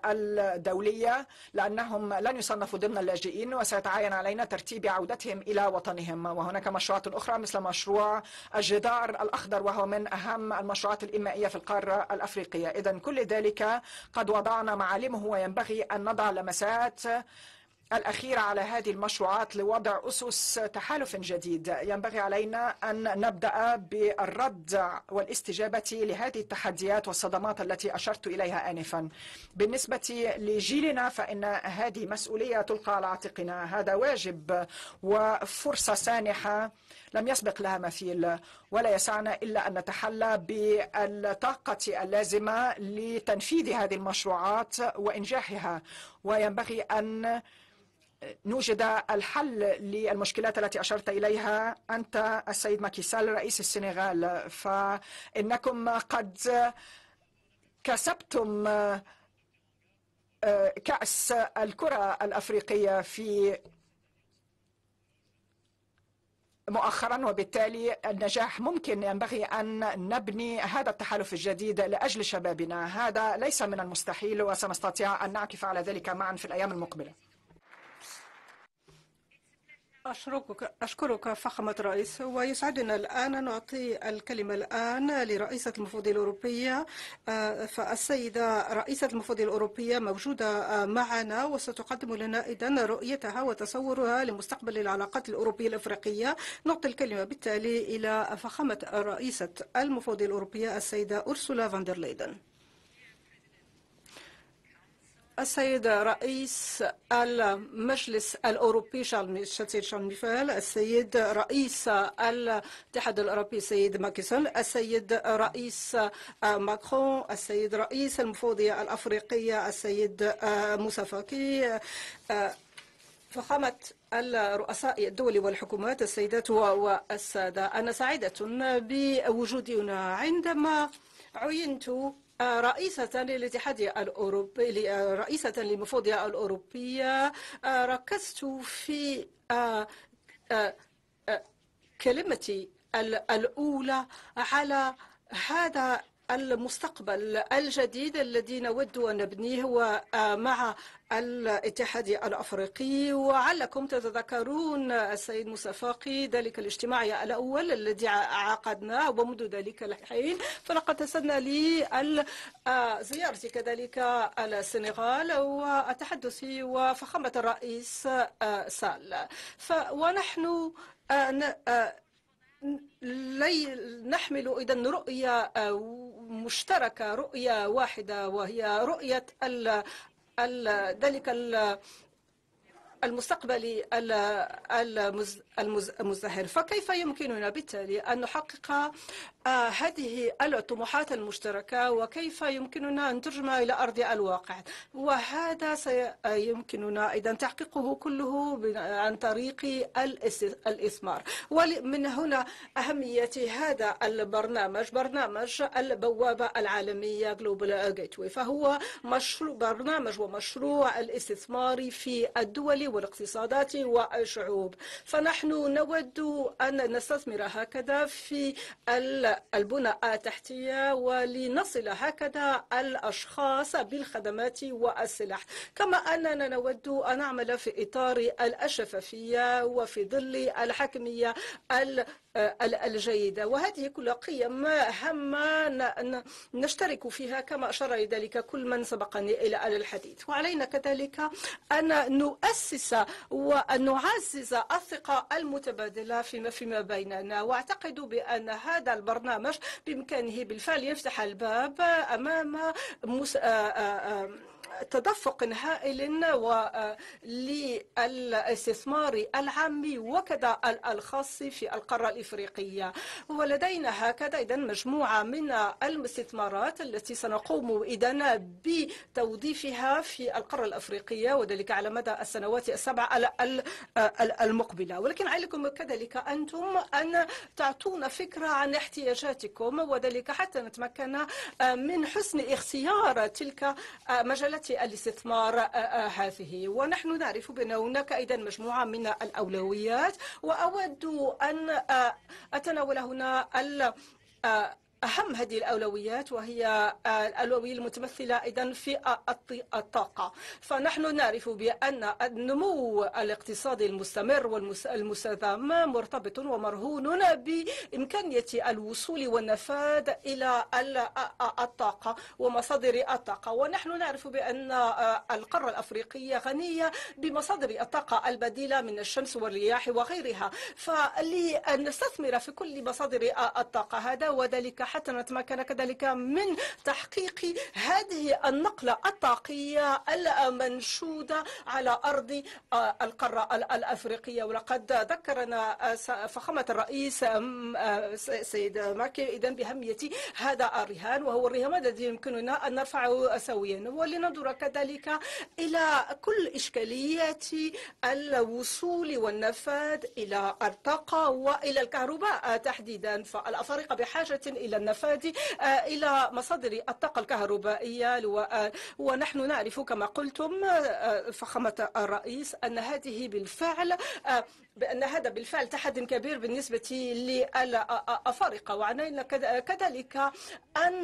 الدولية لأنهم لن يصنفوا ضمن اللاجئين وسيتعين علينا ترتيب عودتهم إلى وطنهم وهناك مشروعات أخرى مثل مشروع الجدار الأخضر وهو من أهم المشروعات الإنمائية في القارة الأفريقية إذا كل ذلك قد وضعنا معالمه وينبغي أن نضع لمسات الأخيرة على هذه المشروعات لوضع أسس تحالف جديد ينبغي علينا أن نبدأ بالرد والاستجابة لهذه التحديات والصدمات التي أشرت إليها آنفا بالنسبة لجيلنا فإن هذه مسؤولية تلقى على عاتقنا هذا واجب وفرصة سانحة لم يسبق لها مثيل ولا يسعنا إلا أن نتحلى بالطاقة اللازمة لتنفيذ هذه المشروعات وإنجاحها وينبغي أن نوجد الحل للمشكلات التي أشرت إليها أنت السيد ماكيسال رئيس السنغال فإنكم قد كسبتم آه، كأس الكرة الأفريقية في مؤخرا وبالتالي النجاح ممكن ينبغي أن نبني هذا التحالف الجديد لأجل شبابنا هذا ليس من المستحيل وسنستطيع أن نعكف على ذلك معا في الأيام المقبلة أشكرك, أشكرك فخامة الرئيس ويسعدنا الآن نعطي الكلمة الآن لرئيسة المفوضية الأوروبية آه، فالسيدة رئيسة المفوضية الأوروبية موجودة آه، معنا وستقدم لنا إذن رؤيتها وتصورها لمستقبل العلاقات الأوروبية الأفريقية نعطي الكلمة بالتالي إلى فخامة رئيسة المفوضية الأوروبية السيدة أرسولا فاندر ليدن السيد رئيس المجلس الأوروبي شارل ميشيل السيد رئيس الاتحاد الأوروبي السيد ماكيسون السيد رئيس ماكرون السيد رئيس المفوضية الأفريقية السيد موسى فاكي فخامة الرؤساء الدول والحكومات السيدات والسادة أنا سعيدة بوجودي هنا عندما عينت رئيسة للاتحاد الأوروبي رئيسة للمفوضية الأوروبية آه، ركزت في آه، آه، كلمتي الأولى على هذا المستقبل الجديد الذي نود أن نبنيه آه، مع الاتحاد الأفريقي وعلكم تتذكرون السيد موسى فاقي ذلك الاجتماع الأول الذي عقدناه ومنذ ذلك الحين فلقد تسنى لي آه، زيارتي كذلك السنغال والتحدث وفخامة الرئيس آه، سال ونحن لي نحمل إذا رؤية آه، مشتركة رؤية واحدة وهي رؤية ال ذلك المستقبلي المزدهر فكيف يمكننا بالتالي أن نحقق هذه الطموحات المشتركة وكيف يمكننا أن ترجم إلى أرض الواقع وهذا سيمكننا أيضا تحقيقه كله عن طريق الإثمار ومن هنا أهمية هذا البرنامج برنامج البوابة العالمية Global Gateway فهو مشروع برنامج ومشروع الاستثمار في الدول والاقتصادات والشعوب فنحن نود أن نستثمر هكذا في البنى التحتية ولنصل هكذا الأشخاص بالخدمات والسلاح كما أننا نود أن نعمل في إطار الشفافية وفي ظل الحكمية الجيدة وهذه كلها قيم هامة نشترك فيها كما أشار لذلك كل من سبقني إلى الحديث وعلينا كذلك أن نؤسس وأن نعزز الثقة المتبادلة فيما, فيما بيننا وأعتقد بأن هذا البرنامج البرنامج بإمكانه بالفعل يفتح الباب أمام تدفق هائل آه، للاستثمار العام وكذا الخاص في القارة الإفريقية ولدينا هكذا إذا مجموعة من الاستثمارات التي سنقوم إذا بتوظيفها في القارة الأفريقية وذلك على مدى السنوات السبع آه، المقبلة ولكن عليكم كذلك أنتم أن تعطونا فكرة عن احتياجاتكم وذلك حتى نتمكن آه، من حسن اختيار تلك مجالات الاستثمار آه، آه، هذه ونحن نعرف بأن هناك أيضا مجموعة من الأولويات وأود أن آه، أتناول هنا ال أهم هذه الأولويات وهي آه، الأولوية المتمثلة أيضا في الطاقة فنحن نعرف بأن النمو الاقتصادي المستمر والمستدام مرتبط ومرهون بإمكانية الوصول والنفاذ إلى الطاقة ومصادر الطاقة ونحن نعرف بأن آه، القارة الأفريقية غنية بمصادر الطاقة البديلة من الشمس والرياح وغيرها فلنستثمر في كل مصادر آه، الطاقة هذا وذلك حتى نتمكن كذلك من تحقيق هذه النقلة الطاقية المنشودة على أرض آه، القارة الأفريقية ولقد ذكرنا آه، فخامة الرئيس آه، سيد ماكي إذن بأهمية هذا الرهان وهو الرهان الذي يمكننا أن نرفعه سويا ولننظر كذلك إلى كل إشكاليات الوصول والنفاذ إلى الطاقة وإلى الكهرباء تحديدا فالأفارقة بحاجة إلى النفاذ آه، إلى مصادر الطاقة الكهربائية ونحن نعرف كما قلتم آه، آه، فخامة الرئيس أن هذه بالفعل بأن هذا بالفعل تحدي كبير بالنسبة للأفارقة وعلينا كذلك أن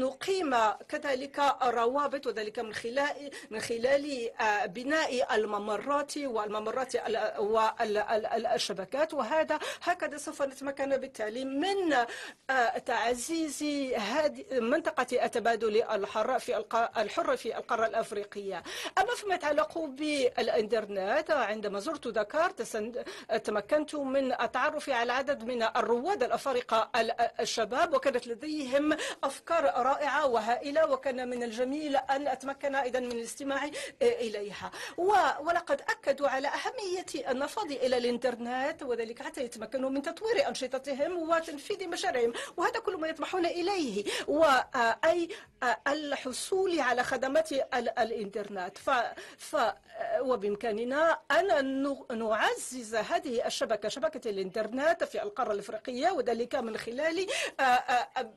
نقيم كذلك الروابط وذلك من خلال من خلال آه، بناء الممرات والممرات والشبكات وهذا هكذا سوف نتمكن بالتالي من آه، تعزيز هذه منطقة التبادل الحر في الحر في القارة الأفريقية أما فيما يتعلق بالإنترنت عندما زرت دكار تمكنت من التعرف على عدد من الرواد الأفارقة الشباب وكانت لديهم أفكار رائعة وهائلة وكان من الجميل أن أتمكن أيضا من الاستماع إليها ولقد أكدوا على أهمية النفاض إلى الإنترنت وذلك حتى يتمكنوا من تطوير أنشطتهم وتنفيذ مشاريعهم وهذا كل ما يطمحون إليه وأي الحصول على خدمات الإنترنت ف... ف... وبإمكاننا أن نعزز تعزيز هذه الشبكة شبكة الإنترنت في القارة الإفريقية وذلك من خلال آه، آه، آه،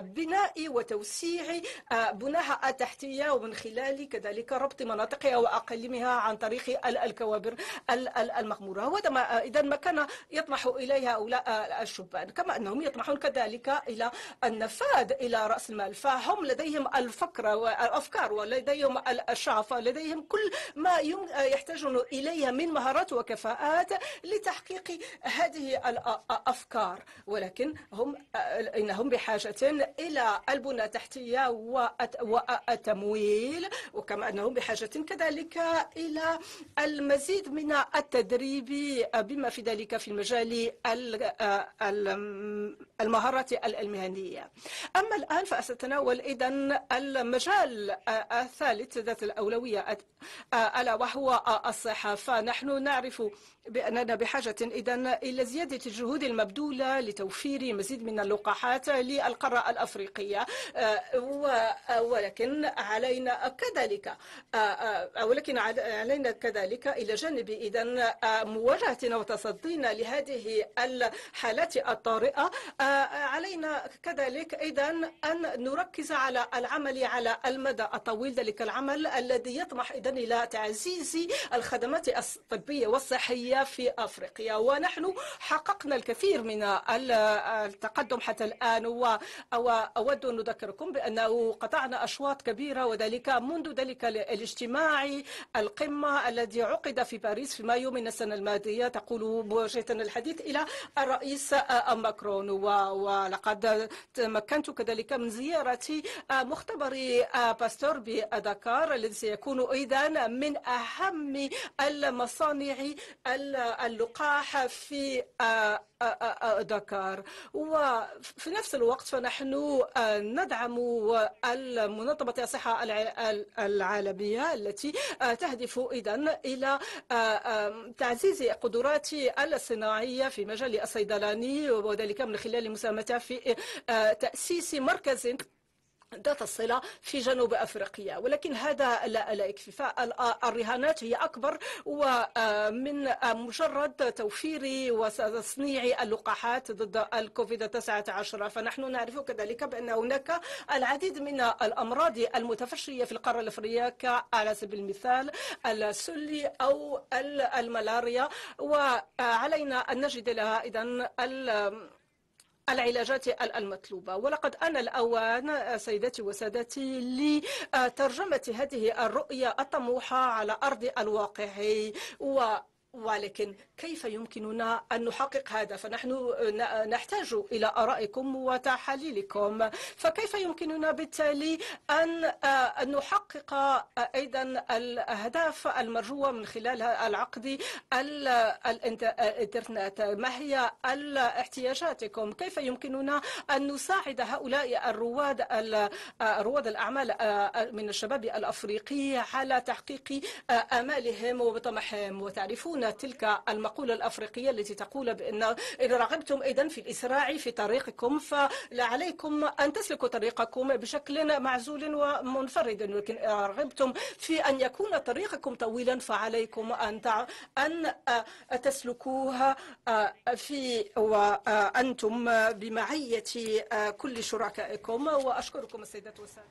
بناء وتوسيع آه، بناها التحتية ومن خلال كذلك ربط مناطقها وأقاليمها عن طريق الكوابر المغمورة وهذا آه، إذا ما كان يطمح إليه هؤلاء آه، الشبان كما أنهم يطمحون كذلك إلى النفاذ إلى رأس المال فهم لديهم الفكرة والأفكار ولديهم الشعف لديهم كل ما يحتاجون إليه من مهارات وكفاءات لتحقيق هذه الأفكار ولكن هم إنهم بحاجة إلى البنى التحتية والتمويل وكما أنهم بحاجة كذلك إلى المزيد من التدريب بما في ذلك في المجال آه، المهارات المهنية أما الآن فأستناول إذا المجال الثالث ذات الأولوية آه، ألا وهو الصحة فنحن نعرف بأننا بحاجة إذا إلى زيادة الجهود المبذولة لتوفير مزيد من اللقاحات للقارة الأفريقية آه، آه، ولكن علينا كذلك آه، ولكن علينا كذلك إلى جانب إذا مواجهتنا وتصدينا لهذه الحالات الطارئة علينا كذلك إذا أن نركز على العمل على المدى الطويل ذلك العمل الذي يطمح إذا إلى تعزيز الخدمات الطبية والصحية في أفريقيا ونحن حققنا الكثير من التقدم حتى الآن وأود أن نذكركم بأنه قطعنا أشواط كبيرة وذلك منذ ذلك الاجتماع القمة الذي عقد في باريس في مايو من السنة الماضية تقول بوجهة الحديث إلى الرئيس ماكرون ولقد تمكنت كذلك من زيارة مختبر باستور بدكار الذي سيكون أيضا من أهم المصانع اللقاح في دكار وفي نفس الوقت فنحن ندعم المنظمة الصحة العالمية التي تهدف إذا إلى تعزيز قدرات الصناعية في مجال الصيدلاني وذلك من خلال مساهمتها في تأسيس مركز ذات الصلة في جنوب أفريقيا ولكن هذا لا, لا يكفي فالرهانات هي أكبر ومن مجرد توفير وتصنيع اللقاحات ضد الكوفيد 19 فنحن نعرف كذلك بأن هناك العديد من الأمراض المتفشية في القارة الأفريقية كعلى سبيل المثال السلي أو الملاريا وعلينا أن نجد لها إذن العلاجات المطلوبة ولقد أنا الأوان سيداتي وسادتي لترجمة هذه الرؤية الطموحة على أرض الواقع و ولكن كيف يمكننا أن نحقق هذا فنحن نحتاج إلى آرائكم وتحاليلكم فكيف يمكننا بالتالي أن آه، نحقق آه، أيضا الأهداف المرجوة من خلال العقد الإنترنت ما هي احتياجاتكم كيف يمكننا أن نساعد هؤلاء الرواد آه، رواد الأعمال من الشباب الأفريقي على تحقيق آمالهم وطمحهم وتعرفون تلك المقولة الأفريقية التي تقول بأن إن رغبتم إذا في الإسراع في طريقكم عليكم أن تسلكوا طريقكم بشكل معزول ومنفرد ولكن إن رغبتم في أن يكون طريقكم طويلا فعليكم أن أن تسلكوها آه، في وأنتم آه، بمعية آه، كل شركائكم وأشكركم السيدات والسادة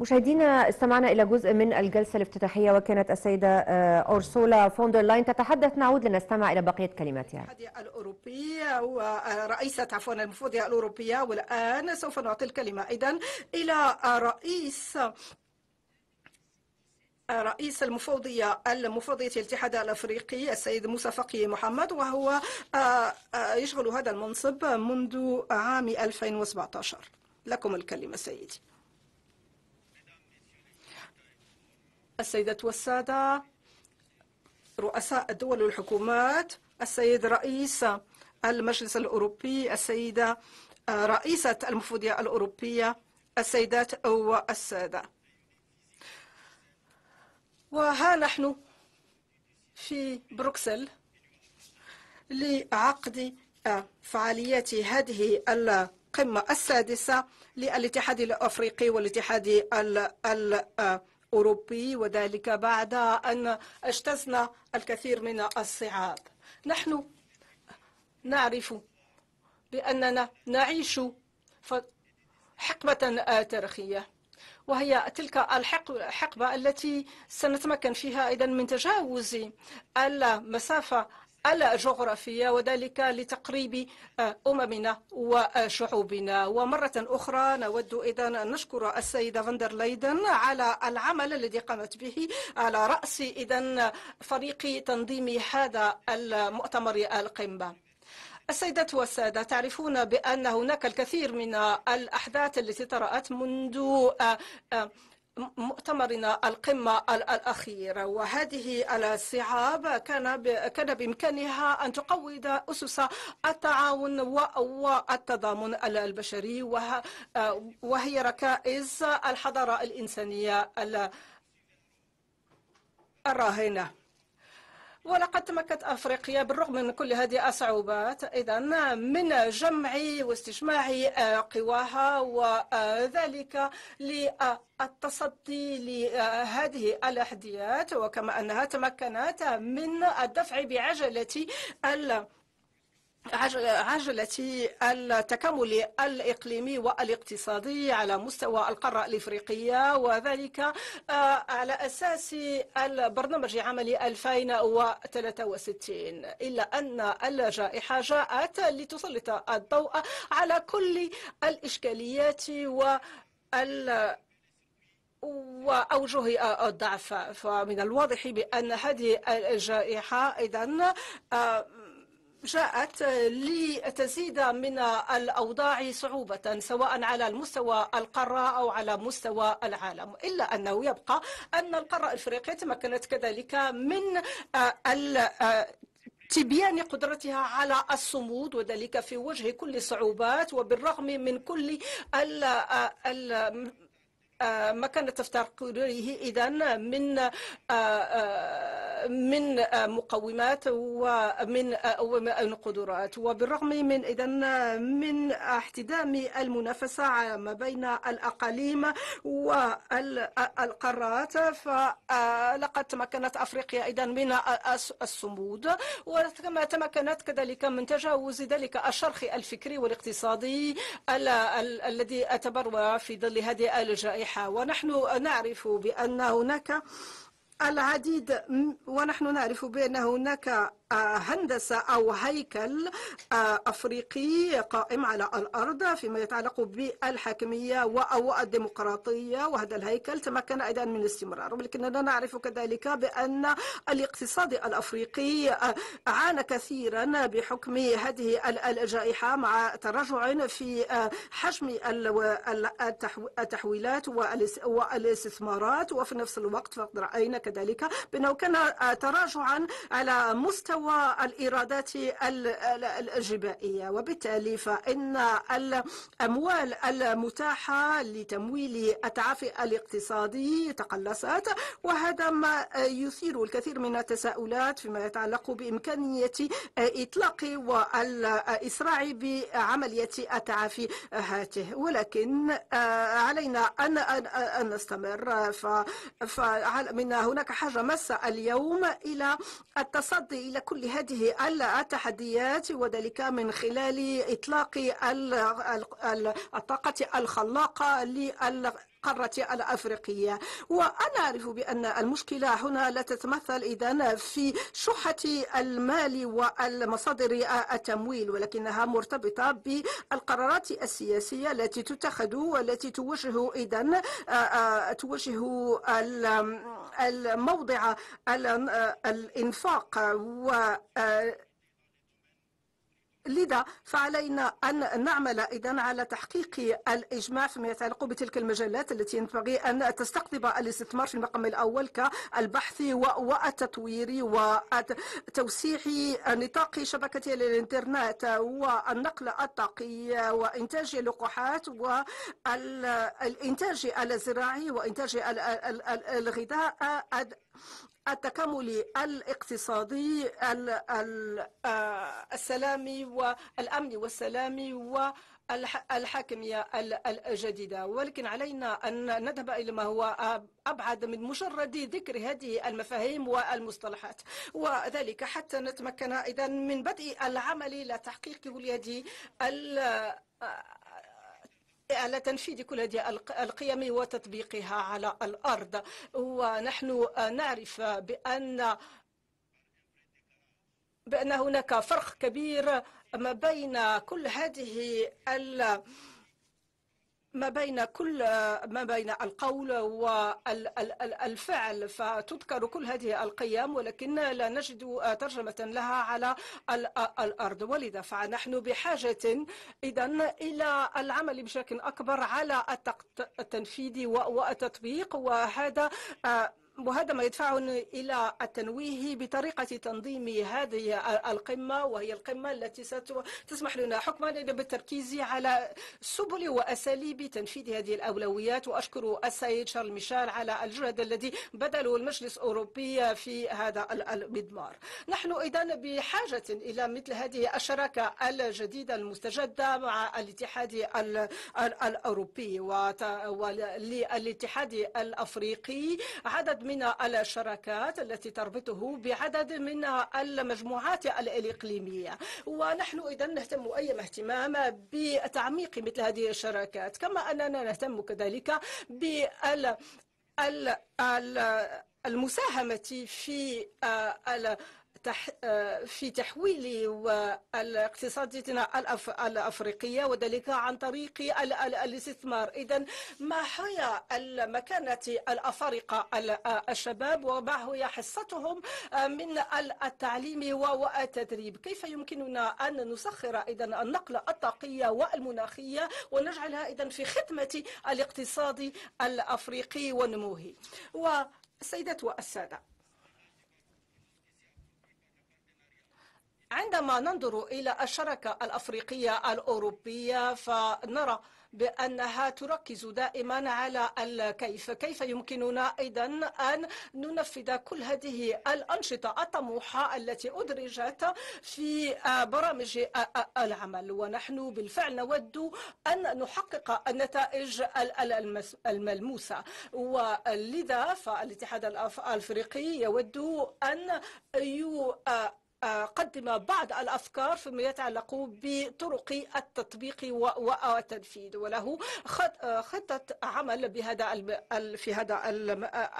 مشاهدينا استمعنا إلى جزء من الجلسة الافتتاحية وكانت السيدة آه، أورسولا فوندر لاين تتحدث نعود لنستمع إلى بقية كلماتها الأوروبية ورئيسة آه، عفوا المفوضية الأوروبية والآن سوف نعطي الكلمة أيضا إلى آه، رئيس رئيس المفوضية المفوضية الاتحاد الأفريقي السيد موسى فقي محمد وهو يشغل هذا المنصب منذ عام 2017 لكم الكلمة سيدي السيدات والسادة رؤساء الدول والحكومات السيد رئيس المجلس الأوروبي السيدة آه، رئيسة المفوضية الأوروبية السيدات والسادة وها نحن في بروكسل لعقد آه، فعاليات هذه القمة السادسة للاتحاد الأفريقي والاتحاد الأفريقي آه، الأوروبي وذلك بعد أن اجتزنا الكثير من الصعاب نحن نعرف بأننا نعيش حقبة تاريخية وهي تلك الحقبة التي سنتمكن فيها أيضا من تجاوز المسافة الجغرافية وذلك لتقريب آه، أممنا وشعوبنا ومرة أخرى نود إذا أن نشكر السيدة فاندر ليدن على العمل الذي قامت به على رأس إذا فريق تنظيم هذا المؤتمر القمة السيدات والسادة تعرفون بأن هناك الكثير من الأحداث التي طرأت منذ آه، آه، مؤتمرنا القمة الأخيرة وهذه الصعاب كان كان بإمكانها أن تقود أسس التعاون والتضامن البشري آه، وهي ركائز الحضارة الإنسانية الراهنة ولقد تمكنت أفريقيا بالرغم من كل هذه الصعوبات إذا من جمع واستجماع آه، قواها وذلك التصدي لهذه الأحديات وكما أنها تمكنت من الدفع بعجلة عجلة التكامل الإقليمي والاقتصادي على مستوى القارة الإفريقية وذلك آه، على أساس البرنامج عملي 2063 إلا أن الجائحة جاءت لتسلط الضوء على كل الإشكاليات و وأوجه الضعف فمن الواضح بأن هذه الجائحة إذا آه، جاءت لتزيد من الأوضاع صعوبة سواء على المستوى القارة أو على مستوى العالم إلا أنه يبقى أن القارة الإفريقية تمكنت كذلك من آه، آه، تبيان قدرتها على الصمود وذلك في وجه كل الصعوبات وبالرغم من كل ال آه، آه، ما كانت تفتقره إذا من آه، آه، من مقومات ومن قدرات وبالرغم من إذا من احتدام المنافسة ما بين الأقاليم والقارات فلقد تمكنت أفريقيا إذا من الصمود وكما تمكنت كذلك من تجاوز ذلك الشرخ الفكري والاقتصادي الذي تبروى في ظل هذه الجائحة صالحة ونحن نعرف بأن هناك العديد ونحن نعرف بأن هناك هندسة أو هيكل آه، أفريقي قائم على الأرض فيما يتعلق بالحاكمية أو الديمقراطية وهذا الهيكل تمكن أيضا من الاستمرار ولكننا نعرف كذلك بأن الاقتصاد الأفريقي آه، عانى كثيرا بحكم هذه الجائحة مع تراجع في آه، حجم التحويلات والاستثمارات وفي نفس الوقت فقد رأينا كذلك بأنه كان تراجعا على مستوى مستوى الإيرادات الجبائية وبالتالي فإن الأموال المتاحة لتمويل التعافي الاقتصادي تقلصت وهذا ما يثير الكثير من التساؤلات فيما يتعلق بإمكانية إطلاق والإسراع بعملية التعافي هاته ولكن آه، علينا أن نستمر فمن هناك حاجة ماسة اليوم إلى التصدي إلى كل هذه التحديات وذلك من خلال إطلاق الطاقة الخلاقة لل القارة الأفريقية وأنا أعرف بأن المشكلة هنا لا تتمثل إذن في شحة المال والمصادر التمويل ولكنها مرتبطة بالقرارات السياسية التي تتخذ والتي توجه إذن آه، آه، توجه الموضع آه، الإنفاق و لذا فعلينا أن نعمل إذا على تحقيق الإجماع فيما يتعلق بتلك المجالات التي ينبغي أن تستقطب الاستثمار في المقام الأول كالبحث والتطوير وتوسيع نطاق شبكة الإنترنت والنقل الطاقي وإنتاج اللقاحات والإنتاج الزراعي وإنتاج الغذاء التكامل الاقتصادي آه، السلامي والأمن والسلامي والحاكمية الجديدة ولكن علينا أن نذهب إلى ما هو أبعد من مجرد ذكر هذه المفاهيم والمصطلحات وذلك حتى نتمكن إذا من بدء العمل لتحقيق هذه آه، على تنفيذ كل هذه القيم وتطبيقها على الأرض ونحن نعرف بأن بأن هناك فرق كبير ما بين كل هذه ما بين كل ما بين القول والفعل فتذكر كل هذه القيم ولكن لا نجد ترجمة لها على الأرض ولذا فنحن بحاجة إذا إلى العمل بشكل أكبر على التنفيذ والتطبيق وهذا آه، وهذا ما يدفعني إلى التنويه بطريقة تنظيم هذه القمة وهي القمة التي ستسمح لنا حكما بالتركيز على سبل وأساليب تنفيذ هذه الأولويات وأشكر السيد شارل ميشال على الجهد الذي بذله المجلس الأوروبي في هذا المضمار نحن إذا بحاجة إلى مثل هذه الشراكة الجديدة المستجدة مع الاتحاد الأوروبي وللاتحاد الأفريقي عدد من الشراكات التي تربطه بعدد من المجموعات الإقليمية ونحن إذا نهتم أي اهتمام بتعميق مثل هذه الشراكات كما أننا نهتم كذلك بال المساهمة في في تحويل اقتصادنا الأفريقية وذلك عن طريق الاستثمار إذا ما هي مكانه الأفارقة الشباب وما هي حصتهم من التعليم والتدريب كيف يمكننا أن نسخر إذا النقل الطاقية والمناخية ونجعلها إذا في خدمة الاقتصاد الأفريقي ونموه والسيدات والسادة عندما ننظر إلى الشركة الأفريقية الأوروبية فنرى بأنها تركز دائما على الكيف كيف يمكننا أيضا أن ننفذ كل هذه الأنشطة الطموحة التي أدرجت في آه، برامج آه، آه، العمل ونحن بالفعل نود أن نحقق النتائج الملموسة ولذا فالاتحاد الأفريقي يود أن قدم بعض الأفكار فيما يتعلق بطرق التطبيق والتنفيذ وله خطة عمل بهذا في هذا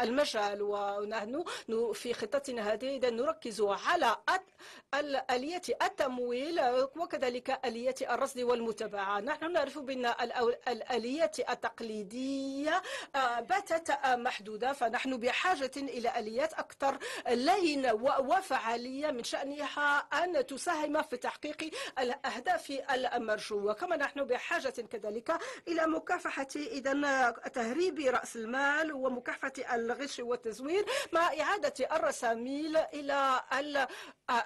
المجال ونحن في خطتنا هذه إذا نركز على آلية التمويل وكذلك آلية الرصد والمتابعة نحن نعرف بأن الآليات التقليدية آه، باتت آه، محدودة فنحن بحاجة إلى آليات أكثر لين وفعالية من شأن منيحة أن تساهم في تحقيق الأهداف المرجوة كما نحن بحاجة كذلك إلى مكافحة إذا تهريب رأس المال ومكافحة الغش والتزوير مع إعادة الرساميل إلى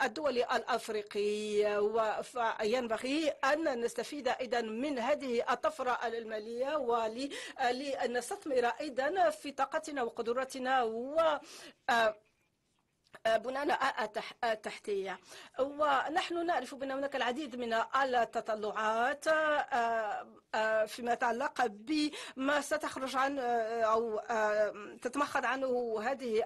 الدول الأفريقية وينبغي أن نستفيد إذا من هذه الطفرة المالية ولنستثمر إذا في طاقتنا وقدراتنا و آه، آه، بناء التحتية آه، ونحن نعرف بأن هناك العديد من التطلعات آه، فيما يتعلق بما ستخرج عن أو تتمخض عنه هذه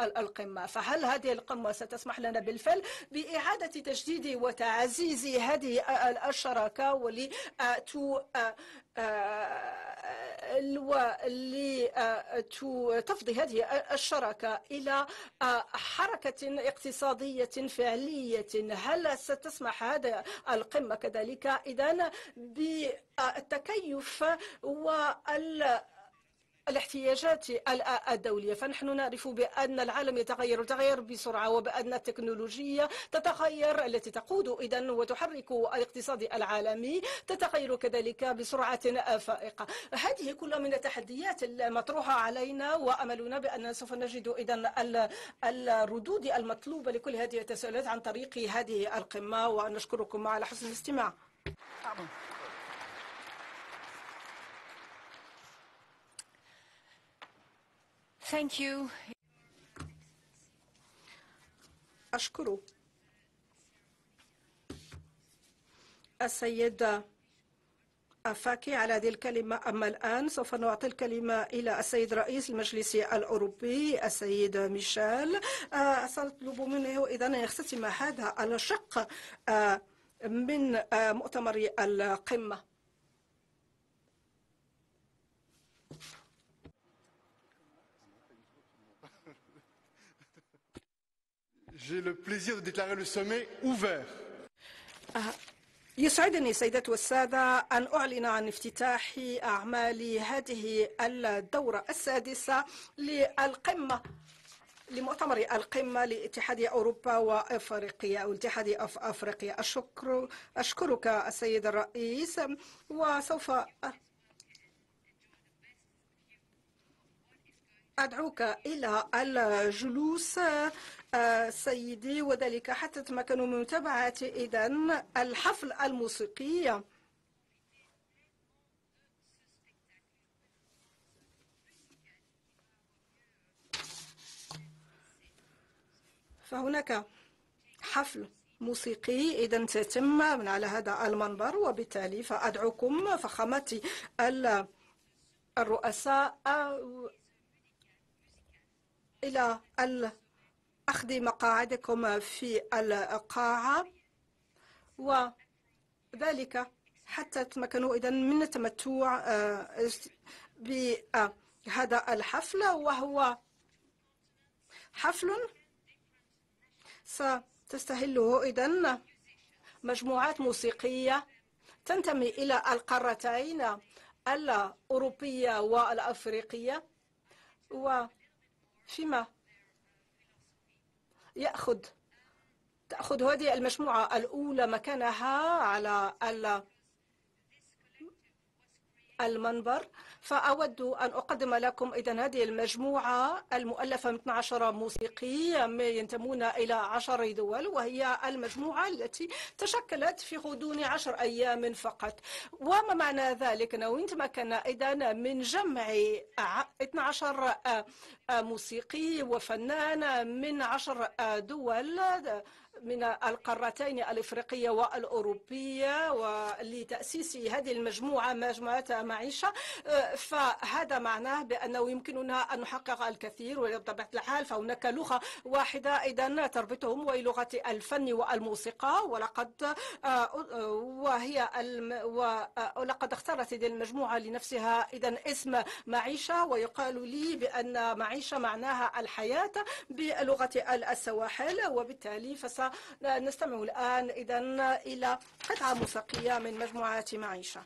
القمة فهل هذه القمة ستسمح لنا بالفعل بإعادة تجديد وتعزيز هذه الشراكة ولتو لتفضي آه، هذه الشراكة إلى آه، حركة اقتصادية فعلية هل ستسمح هذا القمة كذلك إذا بالتكيف وال الاحتياجات الدولية فنحن نعرف بأن العالم يتغير وتغير بسرعة وبأن التكنولوجيا تتغير التي تقود إذا وتحرك الاقتصاد العالمي تتغير كذلك بسرعة فائقة هذه كلها من التحديات المطروحة علينا وأملنا بان سوف نجد إذا الردود المطلوبة لكل هذه التساؤلات عن طريق هذه القمة ونشكركم على حسن الاستماع. Thank you. أشكر السيدة أفاكي على هذه الكلمة أما الآن سوف نعطي الكلمة إلى السيد رئيس المجلس الأوروبي السيد ميشيل آه، سأطلب منه إذا أن يختتم هذا الشق آه، من آه، مؤتمر القمة J'ai le plaisir de déclarer le sommet ouvert. آه، يسعدني سيداتي والسادة أن أعلن عن افتتاح أعمال هذه الدورة السادسة للقمة لمؤتمر القمة لاتحاد أوروبا وأفريقيا أو اتحاد أف أفريقيا أشكر أشكرك السيد الرئيس وسوف أدعوك إلى الجلوس سيدي وذلك حتى تمكنوا من متابعة إذا الحفل الموسيقي فهناك حفل موسيقي إذا تتم من على هذا المنبر وبالتالي فأدعوكم فخامه الرؤساء آه، إلى أخذ مقاعدكم في القاعة وذلك حتى تمكنوا إذا من التمتع آه، بهذا آه، الحفل وهو حفل ستستهله إذا مجموعات موسيقية تنتمي إلى القارتين الأوروبية والأفريقية وفيما يأخذ تأخذ هذه المجموعة الأولى مكانها على المنبر فأود أن أقدم لكم إذا هذه المجموعة المؤلفة من 12 موسيقي ينتمون إلى عشر دول وهي المجموعة التي تشكلت في غضون عشر أيام فقط وما معنى ذلك أنه تمكنا إذا من جمع 12 آه، آه، موسيقي وفنان من عشر آه، دول من القارتين الإفريقية والأوروبية ولتأسيس هذه المجموعة مجموعة معيشة أه، فهذا معناه بأنه يمكننا أن نحقق الكثير وبطبيعة الحال فهناك لغة واحدة أيضا تربطهم وهي لغة الفن والموسيقى ولقد أه، وهي ولقد أه، اختارت هذه المجموعة لنفسها إذا اسم معيشة ويقال لي بأن معيشة معناها الحياة بلغة السواحل وبالتالي فس نستمع الآن إذا إلى قطعة موسيقية من مجموعة معيشة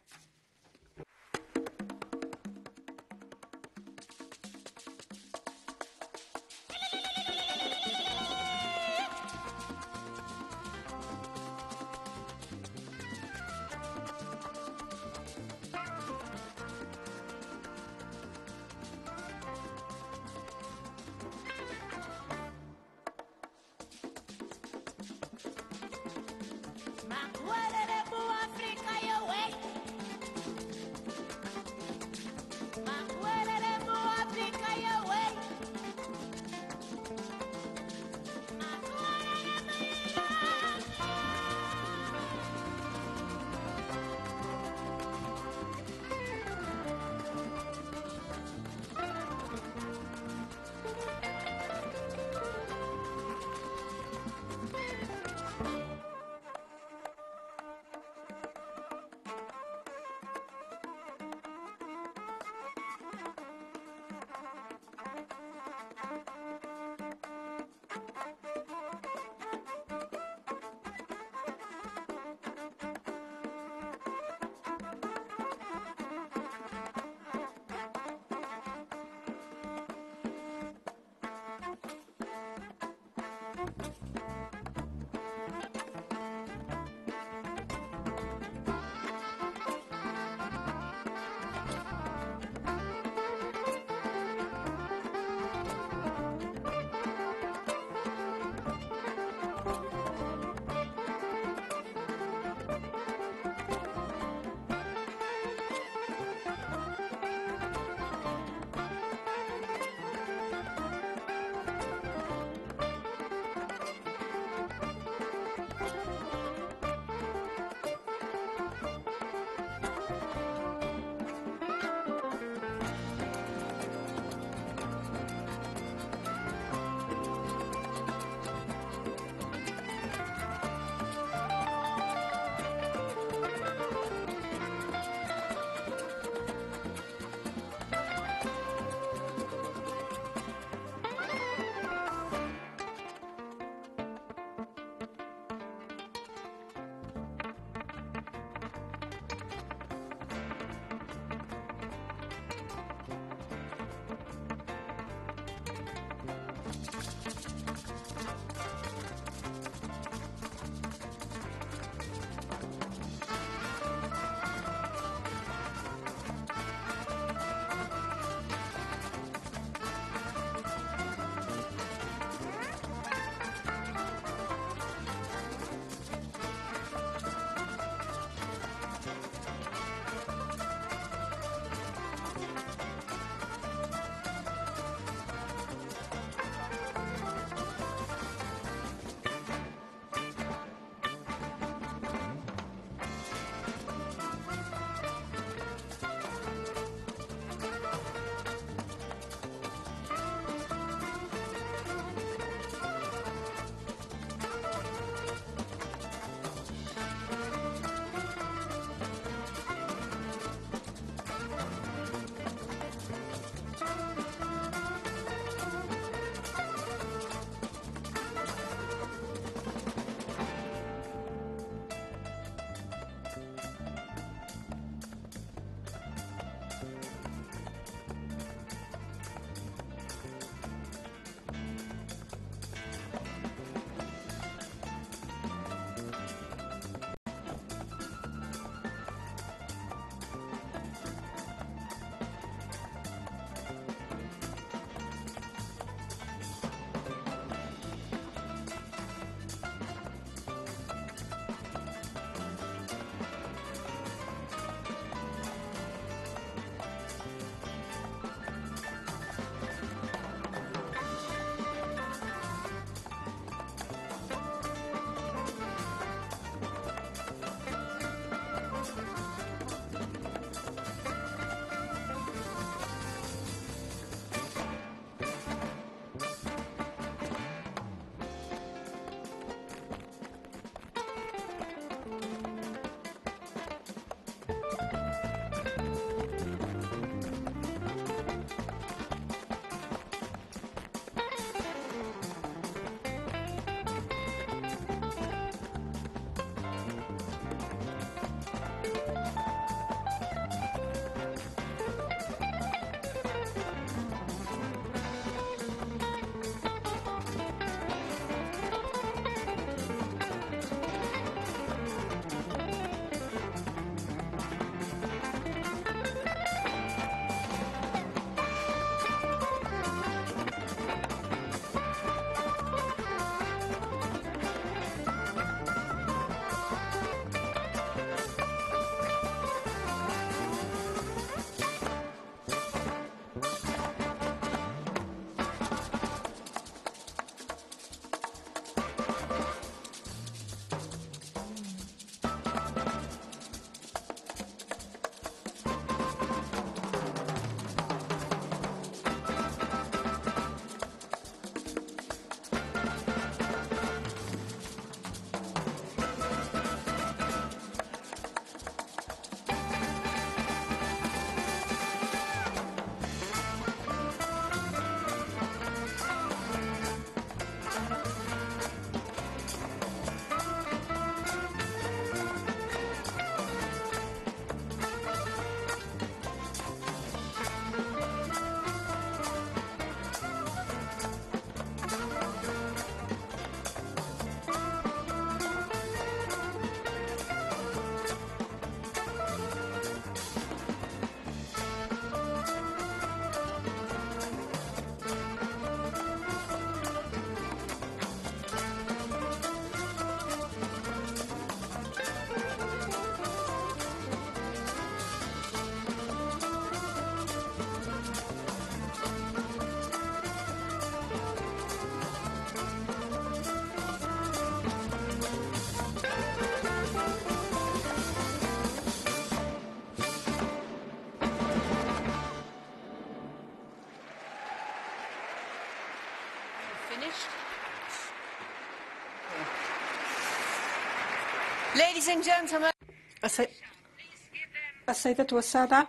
السيدات والسادة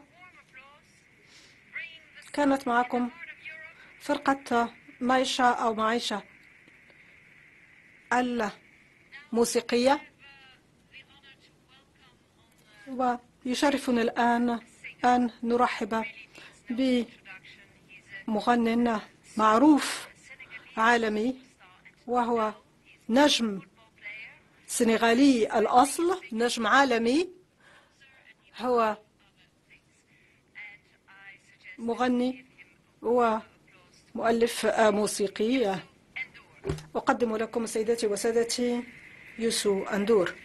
كانت معكم فرقة مايشا أو معيشة الموسيقية ويشرفنا الآن أن نرحب بمغنٍ معروف عالمي وهو نجم سنغالي الأصل نجم عالمي هو مغني ومؤلف موسيقي أقدم لكم سيداتي وسادتي يوسو أندور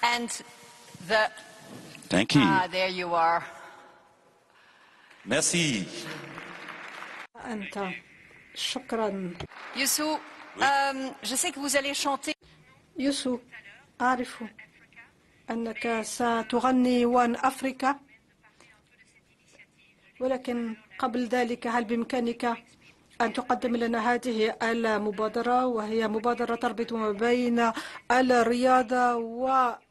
And the, Thank you. Ah, there you are. Merci. أنت شكرا يسوع je sais que vous allez chanter أعرف أنك ستغني وان أفريكا ولكن قبل ذلك هل بإمكانك أن تقدم لنا هذه المبادرة وهي مبادرة تربط ما بين الرياضة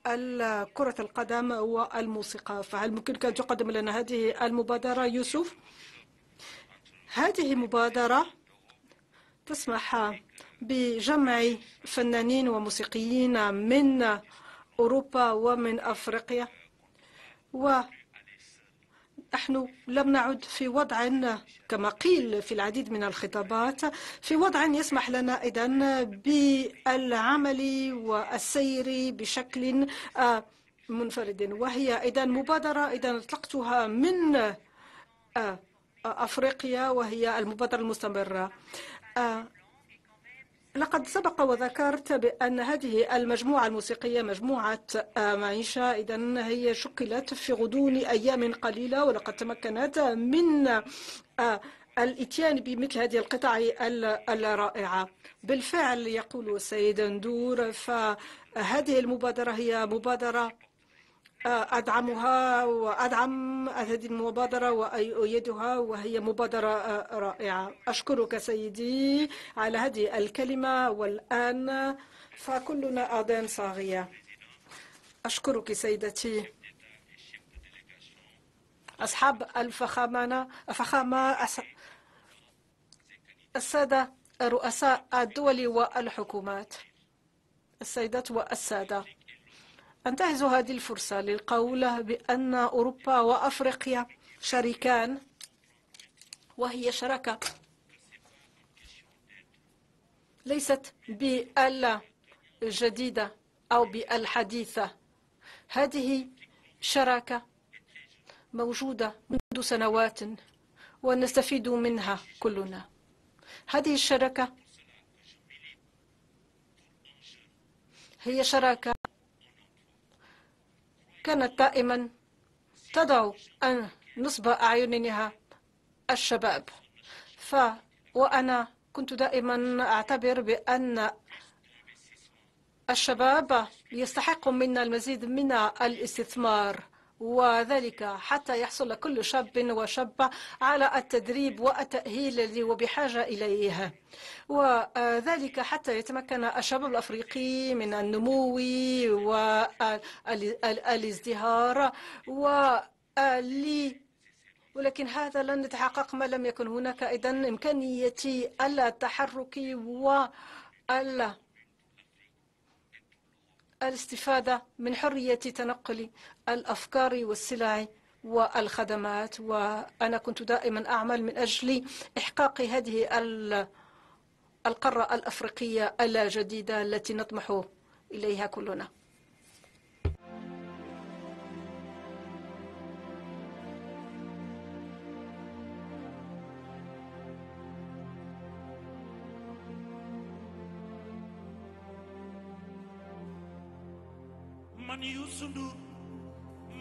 وكرة القدم والموسيقى فهل ممكنك أن تقدم لنا هذه المبادرة يوسف؟ هذه مبادرة تسمح بجمع فنانين وموسيقيين من أوروبا ومن أفريقيا ونحن لم نعد في وضع كما قيل في العديد من الخطابات في وضع يسمح لنا إذا بالعمل والسير بشكل آه، منفرد وهي إذا مبادرة إذن أطلقتها من آه، أفريقيا وهي المبادرة المستمرة آه، لقد سبق وذكرت بأن هذه المجموعة الموسيقية مجموعة آه، معيشة إذا هي شكلت في غضون أيام قليلة ولقد تمكنت من آه، الاتيان بمثل هذه القطع الرائعة بالفعل يقول السيد ندور فهذه المبادرة هي مبادرة أدعمها وأدعم هذه المبادرة وأؤيدها وهي مبادرة رائعة أشكرك سيدي على هذه الكلمة والآن فكلنا أذان صاغية أشكرك سيدتي أصحاب الفخامة فخامة السادة رؤساء الدول والحكومات السيدات والسادة أنتهز هذه الفرصة للقول بأن أوروبا وأفريقيا شريكان وهي شراكة ليست جديدة أو بالحديثة هذه شراكة موجودة منذ سنوات ونستفيد منها كلنا هذه الشراكة هي شراكة كانت دائما تضع أن نصب أعينها الشباب ف وأنا كنت دائما أعتبر بأن الشباب يستحق منا المزيد من الاستثمار وذلك حتى يحصل كل شاب وشابة على التدريب والتأهيل الذي هو بحاجة إليه وذلك حتى يتمكن الشباب الأفريقي من النمو والازدهار ولي ولكن هذا لن يتحقق ما لم يكن هناك إذن إمكانية التحرك والتحرك الاستفادة من حرية تنقل الأفكار والسلع والخدمات وأنا كنت دائما أعمل من أجل إحقاق هذه القارة الأفريقية الجديدة التي نطمح إليها كلنا sundu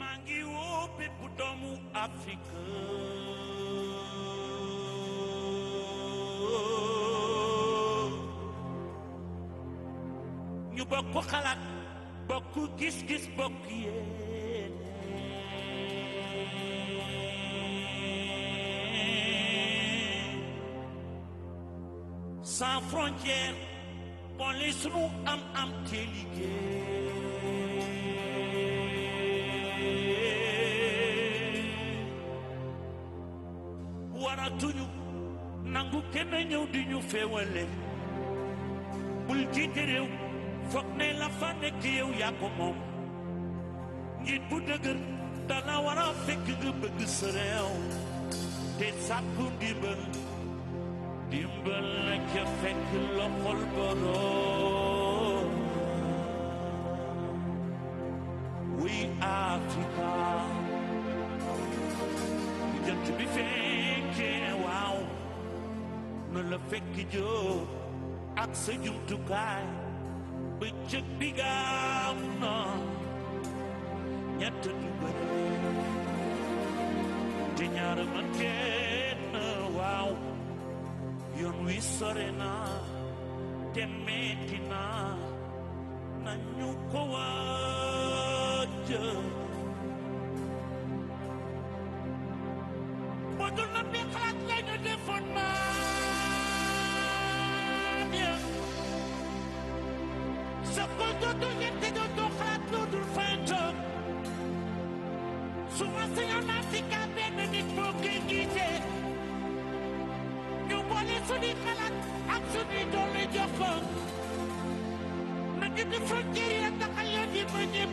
mangi ngi woo bépp doomu Afrique ñu bokk xalaat bokk gis-gis bokk sans frontière boole sunu am am te waratuñu nangu kenn ñëw bul la yow ko bu te la we Africa to be fee na la fekk joo ak sa jumtukaay bëccëg bi gaaw na ñett du bëri te ñaar man kenn waaw yoon wi sore na te metti na nañu ko waaj ba dul na bi xalaat lay na defoon naa Les faut la ne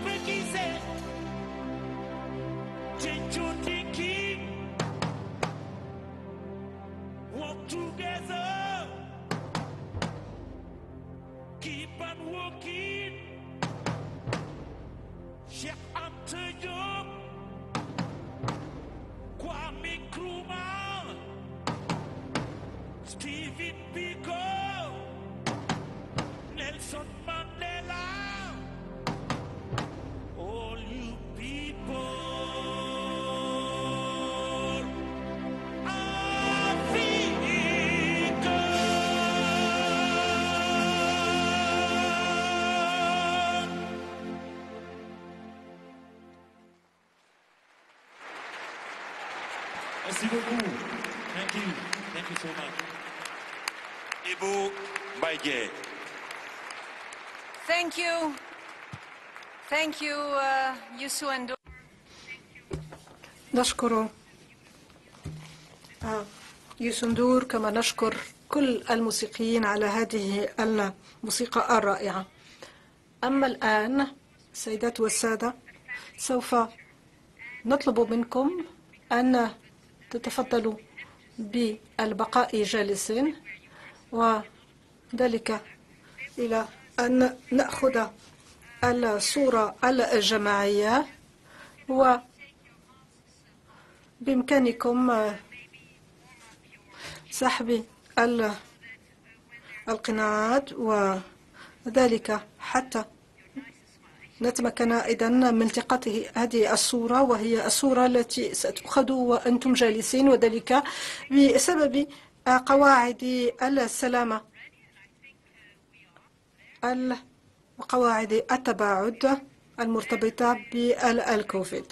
beaucoup. Thank you. Thank you so much. Ibu Baige. Thank you. Thank you, uh, Yusu and نشكر آه، يوسندور كما نشكر كل الموسيقيين على هذه الموسيقى الرائعة أما الآن سيدات والسادة سوف نطلب منكم أن تتفضلوا بالبقاء جالسين وذلك إلى أن نأخذ الصورة الجماعية وبإمكانكم سحب القناعات وذلك حتى نتمكن أيضا من التقاط هذه الصورة وهي الصورة التي ستؤخذ وأنتم جالسين وذلك بسبب قواعد السلامة وقواعد التباعد المرتبطة بالكوفيد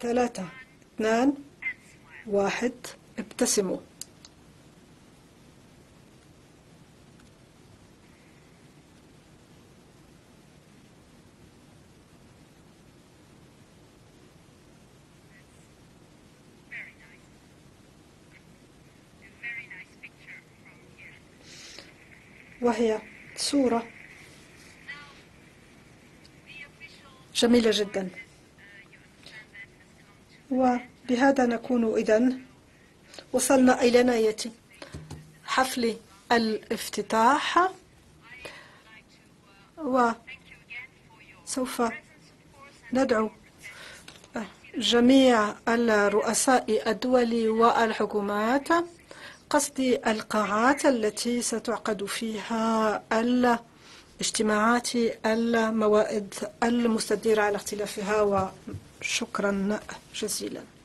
ثلاثة اثنان واحد ابتسموا وهي صورة جميلة جدا وبهذا نكون إذا وصلنا إلى نهاية حفل الافتتاح وسوف ندعو جميع الرؤساء الدولي والحكومات قصدي القاعات التي ستعقد فيها الاجتماعات الموائد المستديرة على اختلافها وشكرا جزيلا